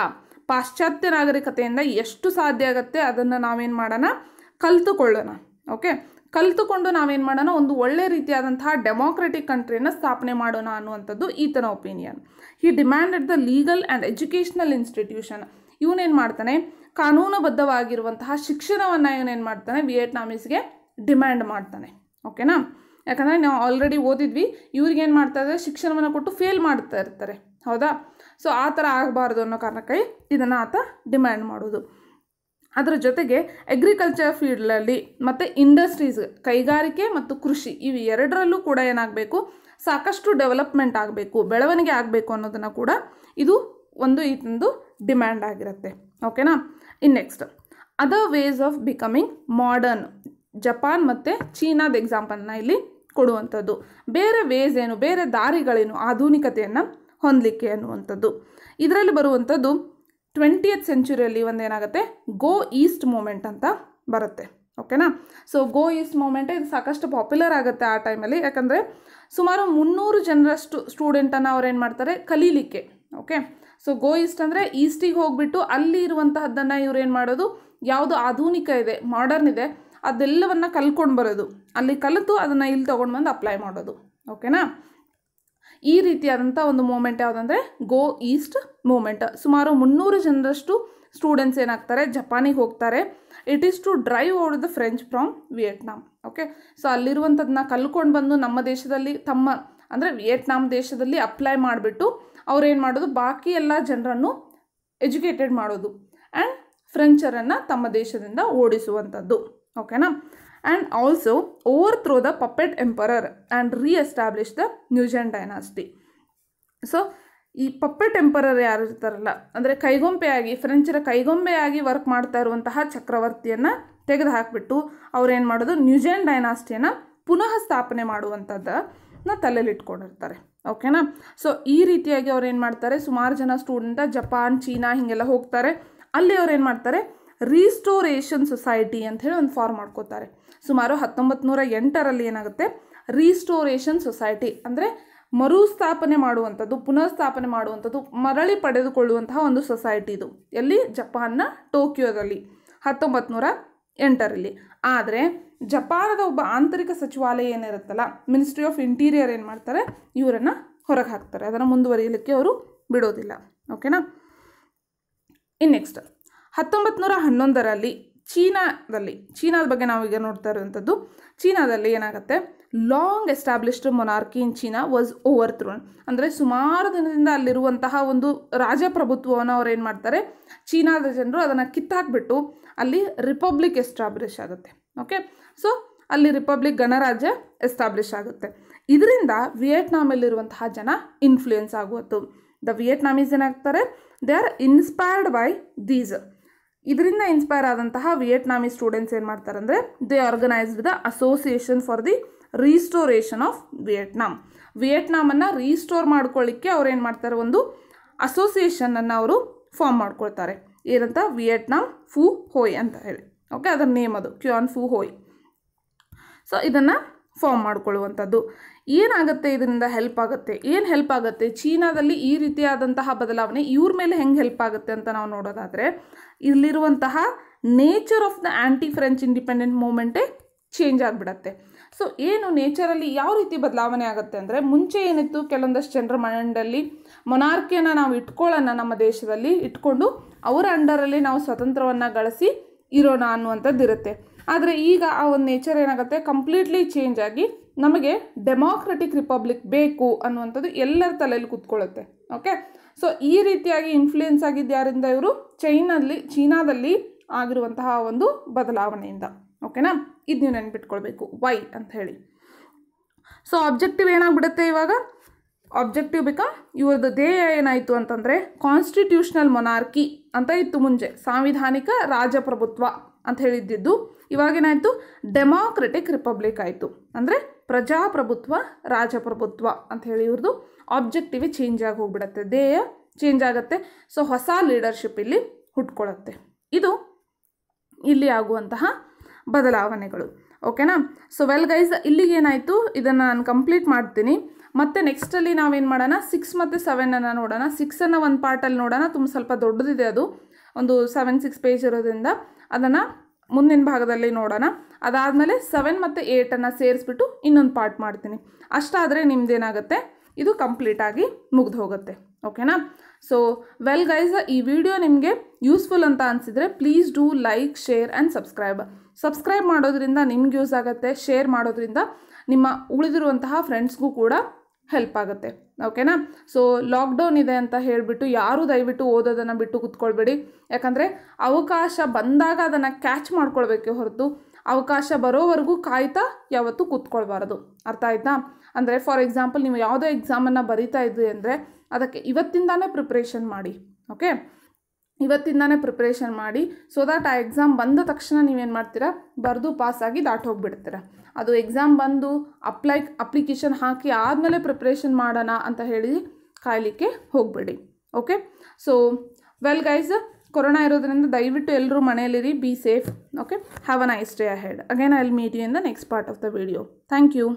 ಪಾಶ್ಚಾತ್ಯ ನಾಗರಿಕತೆಯಿಂದ ಎಷ್ಟು ಸಾಧ್ಯ ಆಗುತ್ತೆ ಅದನ್ನು ನಾವೇನು ಮಾಡೋಣ ಕಲಿತುಕೊಳ್ಳೋಣ ಓಕೆ ಕಲಿತುಕೊಂಡು ನಾವೇನು ಮಾಡೋಣ ಒಂದು ಒಳ್ಳೆ ರೀತಿಯಾದಂತಹ ಡೆಮೋಕ್ರೆಟಿಕ್ ಕಂಟ್ರಿಯನ್ನು ಸ್ಥಾಪನೆ ಮಾಡೋಣ ಅನ್ನುವಂಥದ್ದು ಈತನ opinion he demanded the legal and educational institution ಇವನೇನು ಮಾಡ್ತಾನೆ ಕಾನೂನುಬದ್ಧವಾಗಿರುವಂತಹ ಶಿಕ್ಷಣವನ್ನು ಇವನೇನು ಮಾಡ್ತಾನೆ ವಿಯೆಟ್ನಾಮೀಸ್ಗೆ ಡಿಮ್ಯಾಂಡ್ ಮಾಡ್ತಾನೆ ಓಕೆನಾ ಯಾಕಂದರೆ ನಾವು ಆಲ್ರೆಡಿ ಓದಿದ್ವಿ ಇವ್ರಿಗೇನು ಮಾಡ್ತಾ ಇದ್ದಾರೆ ಶಿಕ್ಷಣವನ್ನು ಕೊಟ್ಟು ಫೇಲ್ ಮಾಡ್ತಾ ಇರ್ತಾರೆ ಹೌದಾ ಸೊ ಆ ಥರ ಆಗಬಾರ್ದು ಅನ್ನೋ ಕಾರಣಕ್ಕಾಗಿ ಇದನ್ನು ಆತ ಡಿಮ್ಯಾಂಡ್ ಮಾಡೋದು ಅದರ ಜೊತೆಗೆ ಅಗ್ರಿಕಲ್ಚರ್ ಫೀಲ್ಡ್ನಲ್ಲಿ ಮತ್ತು ಇಂಡಸ್ಟ್ರೀಸ್ ಕೈಗಾರಿಕೆ ಮತ್ತು ಕೃಷಿ ಇವು ಎರಡರಲ್ಲೂ ಕೂಡ ಏನಾಗಬೇಕು ಸಾಕಷ್ಟು ಡೆವಲಪ್ಮೆಂಟ್ ಆಗಬೇಕು ಬೆಳವಣಿಗೆ ಆಗಬೇಕು ಅನ್ನೋದನ್ನು ಕೂಡ ಇದು ಒಂದು ಇದೊಂದು ಡಿಮ್ಯಾಂಡ್ ಆಗಿರುತ್ತೆ ಓಕೆನಾ in next other ways of becoming modern Japan ಮತ್ತು ಚೀನಾದ ಎಕ್ಸಾಂಪಲ್ನ ಇಲ್ಲಿ ಕೊಡುವಂಥದ್ದು ಬೇರೆ ವೇಸ್ ಏನು ಬೇರೆ ದಾರಿಗಳೇನು ಆಧುನಿಕತೆಯನ್ನು ಹೊಂದಲಿಕ್ಕೆ ಅನ್ನುವಂಥದ್ದು ಇದರಲ್ಲಿ ಬರುವಂಥದ್ದು ಟ್ವೆಂಟಿಯತ್ ಸೆಂಚುರಿಯಲ್ಲಿ ಏನಾಗುತ್ತೆ ಗೋ ಈಸ್ಟ್ ಮೂಮೆಂಟ್ ಅಂತ ಬರುತ್ತೆ ಓಕೆನಾ ಸೊ ಗೋ ಈಸ್ಟ್ ಮೂಮೆಂಟೇ ಇದು ಸಾಕಷ್ಟು ಪಾಪ್ಯುಲರ್ ಆಗುತ್ತೆ ಆ ಟೈಮಲ್ಲಿ ಯಾಕಂದರೆ ಸುಮಾರು ಮುನ್ನೂರು ಜನರಷ್ಟು ಸ್ಟೂಡೆಂಟನ್ನು ಅವ್ರು ಏನು ಮಾಡ್ತಾರೆ ಕಲೀಲಿಕ್ಕೆ ಓಕೆ ಸೊ ಗೋ ಈಸ್ಟ್ ಅಂದರೆ ಈಸ್ಟಿಗೆ ಹೋಗಿಬಿಟ್ಟು ಅಲ್ಲಿ ಇರುವಂತಹದ್ದನ್ನು ಏನು ಮಾಡೋದು ಯಾವುದು ಆಧುನಿಕ ಇದೆ ಮಾಡರ್ನ್ ಇದೆ ಅದೆಲ್ಲವನ್ನು ಕಲ್ಕೊಂಡು ಬರೋದು ಅಲ್ಲಿ ಕಲಿತು ಅದನ್ನು ಇಲ್ಲಿ ತೊಗೊಂಡು ಬಂದು ಅಪ್ಲೈ ಮಾಡೋದು ಓಕೆನಾ ಈ ರೀತಿಯಾದಂಥ ಒಂದು ಮೂಮೆಂಟ್ ಯಾವುದಂದರೆ ಗೋ ಈಸ್ಟ್ ಮೂಮೆಂಟ್ ಸುಮಾರು ಮುನ್ನೂರು ಜನರಷ್ಟು ಸ್ಟೂಡೆಂಟ್ಸ್ ಏನಾಗ್ತಾರೆ ಜಪಾನಿಗೆ ಹೋಗ್ತಾರೆ it is to drive out the French from Vietnam okay so ಅಲ್ಲಿರುವಂಥದ್ದನ್ನ ಕಲ್ಕೊಂಡು ಬಂದು ನಮ್ಮ ದೇಶದಲ್ಲಿ ತಮ್ಮ ಅಂದರೆ ವಿಯೆಟ್ನಾಮ್ ದೇಶದಲ್ಲಿ ಅಪ್ಲೈ ಮಾಡಿಬಿಟ್ಟು ಅವ್ರೇನು ಮಾಡೋದು ಬಾಕಿ ಎಲ್ಲ ಜನರನ್ನು ಎಜುಕೇಟೆಡ್ ಮಾಡೋದು ಆ್ಯಂಡ್ ಫ್ರೆಂಚರನ್ನು ತಮ್ಮ ದೇಶದಿಂದ ಓಡಿಸುವಂಥದ್ದು ಓಕೆನಾ and also overthrow the puppet emperor and establish the Nguyen dynasty so ಈ ಪಪ್ಪೆಟ್ ಎಂಪರರ್ ಯಾರು ಇರ್ತಾರಲ್ಲ ಅಂದರೆ ಕೈಗೊಂಬೆಯಾಗಿ ಫ್ರೆಂಚರ ಕೈಗೊಂಬೆಯಾಗಿ ವರ್ಕ್ ಮಾಡ್ತಾ ಇರುವಂತಹ ಚಕ್ರವರ್ತಿಯನ್ನು ತೆಗೆದು ಹಾಕಿಬಿಟ್ಟು ಅವ್ರೇನು ಮಾಡೋದು ನ್ಯೂಜನ್ ಡೈನಾಸ್ಟಿಯನ್ನು ಪುನಃ ಸ್ಥಾಪನೆ ಮಾಡುವಂಥದ್ದನ್ನ ತಲೆಯಲ್ಲಿಟ್ಕೊಂಡಿರ್ತಾರೆ ಓಕೆನಾ ಸೊ ಈ ರೀತಿಯಾಗಿ ಅವ್ರು ಏನು ಮಾಡ್ತಾರೆ ಸುಮಾರು ಜನ ಸ್ಟೂಡೆಂಟ ಜಪಾನ್ ಚೀನಾ ಹೀಗೆಲ್ಲ ಹೋಗ್ತಾರೆ ಅಲ್ಲಿ ಅವ್ರು ಏನು ಮಾಡ್ತಾರೆ ರೀಸ್ಟೋರೇಷನ್ ಸೊಸೈಟಿ ಅಂತ ಹೇಳಿ ಒಂದು ಫಾರ್ಮ್ ಮಾಡ್ಕೋತಾರೆ ಸುಮಾರು ಹತ್ತೊಂಬತ್ತು ನೂರ ಎಂಟರಲ್ಲಿ ಏನಾಗುತ್ತೆ ರೀಸ್ಟೋರೇಷನ್ ಸೊಸೈಟಿ ಅಂದರೆ ಮರುಸ್ಥಾಪನೆ ಮಾಡುವಂಥದ್ದು ಪುನಃಸ್ಥಾಪನೆ ಮಾಡುವಂಥದ್ದು ಮರಳಿ ಪಡೆದುಕೊಳ್ಳುವಂತಹ ಒಂದು ಸೊಸೈಟಿ ಇದು ಎಲ್ಲಿ ಜಪಾನ್ನ ಟೋಕಿಯೋದಲ್ಲಿ ಹತ್ತೊಂಬತ್ತು ನೂರ ಎಂಟರಲ್ಲಿ ಆದರೆ ಜಪಾನದ ಒಬ್ಬ ಆಂತರಿಕ ಸಚಿವಾಲಯ ಏನಿರುತ್ತಲ್ಲ ಮಿನಿಸ್ಟ್ರಿ ಆಫ್ ಇಂಟೀರಿಯರ್ ಏನು ಮಾಡ್ತಾರೆ ಇವರನ್ನು ಹೊರಗೆ ಹಾಕ್ತಾರೆ ಅದನ್ನು ಮುಂದುವರಿಯಲಿಕ್ಕೆ ಅವರು ಬಿಡೋದಿಲ್ಲ ಓಕೆನಾ ಇನ್ ನೆಕ್ಸ್ಟ್ ಹತ್ತೊಂಬತ್ತು ನೂರ ಹನ್ನೊಂದರಲ್ಲಿ ಚೀನಾದಲ್ಲಿ ಚೀನಾದ ಬಗ್ಗೆ ನಾವು ಈಗ ನೋಡ್ತಾ ಇರುವಂಥದ್ದು ಚೀನಾದಲ್ಲಿ ಏನಾಗುತ್ತೆ long established monarchy in China was overthrown ಅಂದರೆ ಸುಮಾರು ದಿನದಿಂದ ಅಲ್ಲಿರುವಂತಹ ಒಂದು ರಾಜಪ್ರಭುತ್ವವನ್ನು ಅವ್ರು ಏನು ಮಾಡ್ತಾರೆ ಚೀನಾದ ಜನರು ಅದನ್ನು ಕಿತ್ತಾಕ್ಬಿಟ್ಟು ಅಲ್ಲಿ ರಿಪಬ್ಲಿಕ್ ಎಸ್ಟಾಬ್ಲಿಷ್ ಆಗುತ್ತೆ ಓಕೆ ಸೊ ಅಲ್ಲಿ ರಿಪಬ್ಲಿಕ್ ಗಣರಾಜ್ಯ ಎಸ್ಟಾಬ್ಲಿಷ್ ಆಗುತ್ತೆ ಇದರಿಂದ ವಿಯೆಟ್ನಾಮಲ್ಲಿರುವಂತಹ ಜನ ಇನ್ಫ್ಲೂಯೆನ್ಸ್ ಆಗುವುದು ದ ವಿಯೆಟ್ನಾಮೀಸ್ ಏನಾಗ್ತಾರೆ they are inspired by these ಇದರಿಂದ ಇನ್ಸ್ಪೈರ್ ಆದಂತಹ ವಿಯೆಟ್ನಾಮಿ ಸ್ಟೂಡೆಂಟ್ಸ್ ಏನು ಮಾಡ್ತಾರೆ ಅಂದರೆ they organized the association for the restoration of Vietnam ವಿಯೆಟ್ನಾಮನ್ನು ರೀಸ್ಟೋರ್ ಮಾಡ್ಕೊಳ್ಳಿಕ್ಕೆ ಅವ್ರು ಏನು ಮಾಡ್ತಾರೆ ಒಂದು ಅಸೋಸಿಯೇಷನನ್ನು ಅವರು ಫಾರ್ಮ್ ಮಾಡ್ಕೊಳ್ತಾರೆ ಏನಂತ ವಿಯೆಟ್ನಾಂ ಫೂ ಹೋಯ್ ಅಂತ ಹೇಳಿ ಓಕೆ ಅದರ ನೇಮ್ ಅದು Quang Phuc Hoi so ಇದನ್ನು ಫಾರ್ಮ್ ಮಾಡಿಕೊಳ್ಳುವಂಥದ್ದು ಏನಾಗುತ್ತೆ ಇದರಿಂದ ಹೆಲ್ಪ್ ಆಗುತ್ತೆ ಏನು ಹೆಲ್ಪ್ ಆಗುತ್ತೆ ಚೀನಾದಲ್ಲಿ ಈ ರೀತಿಯಾದಂತಹ ಬದಲಾವಣೆ ಇವ್ರ ಮೇಲೆ ಹೆಂಗೆ ಹೆಲ್ಪ್ ಆಗುತ್ತೆ ಅಂತ ನಾವು ನೋಡೋದಾದರೆ ಇಲ್ಲಿರುವಂತಹ nature of the anti French independent ಮೂಮೆಂಟೇ ಚೇಂಜ್ ಆಗಿಬಿಡತ್ತೆ ಸೊ ಏನು ನೇಚರಲ್ಲಿ ಯಾವ ರೀತಿ ಬದಲಾವಣೆ ಆಗುತ್ತೆ ಅಂದರೆ ಮುಂಚೆ ಏನಿತ್ತು ಕೆಲವೊಂದಷ್ಟು ಜನರ ಮೈಂಡಲ್ಲಿ ಮೊನಾರ್ಕಿಯನ್ನು ನಾವು ಇಟ್ಕೊಳ್ಳೋಣ ನಮ್ಮ ದೇಶದಲ್ಲಿ ಇಟ್ಕೊಂಡು ಅವರ ಅಂಡರಲ್ಲಿ ನಾವು ಸ್ವತಂತ್ರವನ್ನು ಗಳಿಸಿ ಇರೋಣ ಅನ್ನುವಂಥದ್ದು ಇರುತ್ತೆ ಆದರೆ ಈಗ ಆ ಒಂದು ನೇಚರ್ ಏನಾಗುತ್ತೆ ಕಂಪ್ಲೀಟ್ಲಿ ಚೇಂಜ್ ಆಗಿ ನಮಗೆ ಡೆಮಾಕ್ರೆಟಿಕ್ ರಿಪಬ್ಲಿಕ್ ಬೇಕು ಅನ್ನುವಂಥದ್ದು ಎಲ್ಲರ ತಲೆಯಲ್ಲಿ ಕೂತ್ಕೊಳ್ಳುತ್ತೆ ಓಕೆ ಸೊ ಈ ರೀತಿಯಾಗಿ ಇನ್ಫ್ಲೂಯೆನ್ಸ್ ಆಗಿದ್ದು ಯಾರಿಂದ ಇವರು ಚೈನಲ್ಲಿ ಚೀನಾದಲ್ಲಿ ಆಗಿರುವಂತಹ ಒಂದು ಬದಲಾವಣೆಯಿಂದ ಓಕೆನಾ ಇದು ನೀವು ನೆನ್ಪಿಟ್ಕೊಳ್ಬೇಕು ವೈ ಅಂತ ಹೇಳಿ ಸೊ ಆಬ್ಜೆಕ್ಟಿವ್ ಏನಾಗ್ಬಿಡುತ್ತೆ ಇವಾಗ ಆಬ್ಜೆಕ್ಟಿವ್ ಬೇಕಾ ಇವ್ರದ್ದು ಧ್ಯೇಯ ಏನಾಯಿತು ಅಂತಂದರೆ ಕಾನ್ಸ್ಟಿಟ್ಯೂಷನಲ್ ಮೊನಾರ್ಕಿ ಅಂತ ಇತ್ತು ಮುಂಚೆ ಸಾಂವಿಧಾನಿಕ ರಾಜಪ್ರಭುತ್ವ ಅಂತ ಹೇಳಿದ್ದಿದ್ದು ಇವಾಗೇನಾಯಿತು ಡೆಮಾಕ್ರೆಟಿಕ್ ರಿಪಬ್ಲಿಕ್ ಆಯಿತು ಅಂದರೆ ಪ್ರಜಾಪ್ರಭುತ್ವ ರಾಜಪ್ರಭುತ್ವ ಅಂತ ಹೇಳಿ ಇವ್ರದ್ದು ಆಬ್ಜೆಕ್ಟಿವ್ ಚೇಂಜ್ ಆಗಿ ಹೋಗ್ಬಿಡತ್ತೆ ಧ್ಯೇಯ ಚೇಂಜ್ ಆಗುತ್ತೆ ಸೊ ಹೊಸ ಲೀಡರ್ಶಿಪ್ ಇಲ್ಲಿ ಹುಟ್ಕೊಳ್ಳುತ್ತೆ ಇದು ಇಲ್ಲಿ ಆಗುವಂತಹ ಬದಲಾವಣೆಗಳು ಓಕೆನಾ ಸೊ ವೆಲ್ ಗೈಸ್ ಇಲ್ಲಿಗೆ ಏನಾಯಿತು ಇದನ್ನು ನಾನು ಕಂಪ್ಲೀಟ್ ಮಾಡ್ತೀನಿ ಮತ್ತು ನೆಕ್ಸ್ಟಲ್ಲಿ ನಾವೇನು ಮಾಡೋಣ ಸಿಕ್ಸ್ ಮತ್ತು ಸೆವೆನನ್ನು ನೋಡೋಣ ಸಿಕ್ಸನ್ನು ಒಂದು ಪಾರ್ಟಲ್ಲಿ ನೋಡೋಣ ತುಂಬ ಸ್ವಲ್ಪ ದೊಡ್ಡದಿದೆ ಅದು ಒಂದು ಸೆವೆನ್ ಸಿಕ್ಸ್ ಪೇಜ್ ಇರೋದ್ರಿಂದ ಅದನ್ನು ಮುಂದಿನ ಭಾಗದಲ್ಲಿ ನೋಡೋಣ ಅದಾದಮೇಲೆ ಸೆವೆನ್ ಮತ್ತು ಏಯ್ಟನ್ನು ಸೇರಿಸ್ಬಿಟ್ಟು ಇನ್ನೊಂದು ಪಾರ್ಟ್ ಮಾಡ್ತೀನಿ ಅಷ್ಟಾದರೆ ನಿಮ್ಮದೇನಾಗುತ್ತೆ ಇದು ಕಂಪ್ಲೀಟಾಗಿ ಮುಗ್ದು ಹೋಗುತ್ತೆ ಓಕೆನಾ ಸೊ ವೆಲ್ ಗೈಸ್ ಈ ವಿಡಿಯೋ ನಿಮಗೆ ಯೂಸ್ಫುಲ್ ಅಂತ ಅನಿಸಿದರೆ please do like share and subscribe subscribe ಮಾಡೋದ್ರಿಂದ ನಿಮ್ಗೆ ಯೂಸ್ ಆಗುತ್ತೆ ಶೇರ್ ಮಾಡೋದ್ರಿಂದ ನಿಮ್ಮ ಉಳಿದಿರುವಂತಹ ಫ್ರೆಂಡ್ಸ್ಗೂ ಕೂಡ ಹೆಲ್ಪ್ ಆಗುತ್ತೆ ಓಕೆನಾ ಸೊ ಲಾಕ್ಡೌನ್ ಇದೆ ಅಂತ ಹೇಳಿಬಿಟ್ಟು ಯಾರೂ ದಯವಿಟ್ಟು ಓದೋದನ್ನು ಬಿಟ್ಟು ಕೂತ್ಕೊಳ್ಬೇಡಿ ಯಾಕಂದರೆ ಅವಕಾಶ ಬಂದಾಗ ಅದನ್ನು ಕ್ಯಾಚ್ ಮಾಡ್ಕೊಳ್ಬೇಕು ಹೊರತು ಅವಕಾಶ ಬರೋವರೆಗೂ ಕಾಯ್ತಾ ಯಾವತ್ತೂ ಕೂತ್ಕೊಳ್ಬಾರ್ದು ಅರ್ಥ ಆಯ್ತಾ ಅಂದರೆ ಫಾರ್ ಎಕ್ಸಾಂಪಲ್ ನೀವು ಯಾವುದೋ ಎಕ್ಸಾಮನ್ನು ಬರಿತಾ ಇದ್ದೀವಿ ಅಂದರೆ ಅದಕ್ಕೆ ಇವತ್ತಿಂದಾನೇ ಪ್ರಿಪ್ರೇಷನ್ ಮಾಡಿ ಓಕೆ ಇವತ್ತಿಂದಾನೇ ಪ್ರಿಪ್ರೇಷನ್ ಮಾಡಿ ಸೊ ದ್ಯಾಟ್ ಆ ಎಕ್ಸಾಮ್ ಬಂದ ತಕ್ಷಣ ನೀವೇನು ಮಾಡ್ತೀರಾ ಬರೆದು ಪಾಸಾಗಿ ದಾಟೋಗ್ಬಿಡ್ತೀರ ಅದು ಎಕ್ಸಾಮ್ ಬಂದು ಅಪ್ಲೈ ಅಪ್ಲಿಕೇಶನ್ ಹಾಕಿ ಆದಮೇಲೆ ಪ್ರಿಪ್ರೇಷನ್ ಮಾಡೋಣ ಅಂತ ಹೇಳಿ ಕಾಯಲಿಕ್ಕೆ ಹೋಗಬೇಡಿ okay so well guys corona ಇರೋದರಿಂದ ದಯವಿಟ್ಟು ಎಲ್ಲರೂ ಮನೆಯಲ್ಲಿರಿ be safe okay have a nice day ahead again I will meet you in the next part of the video thank you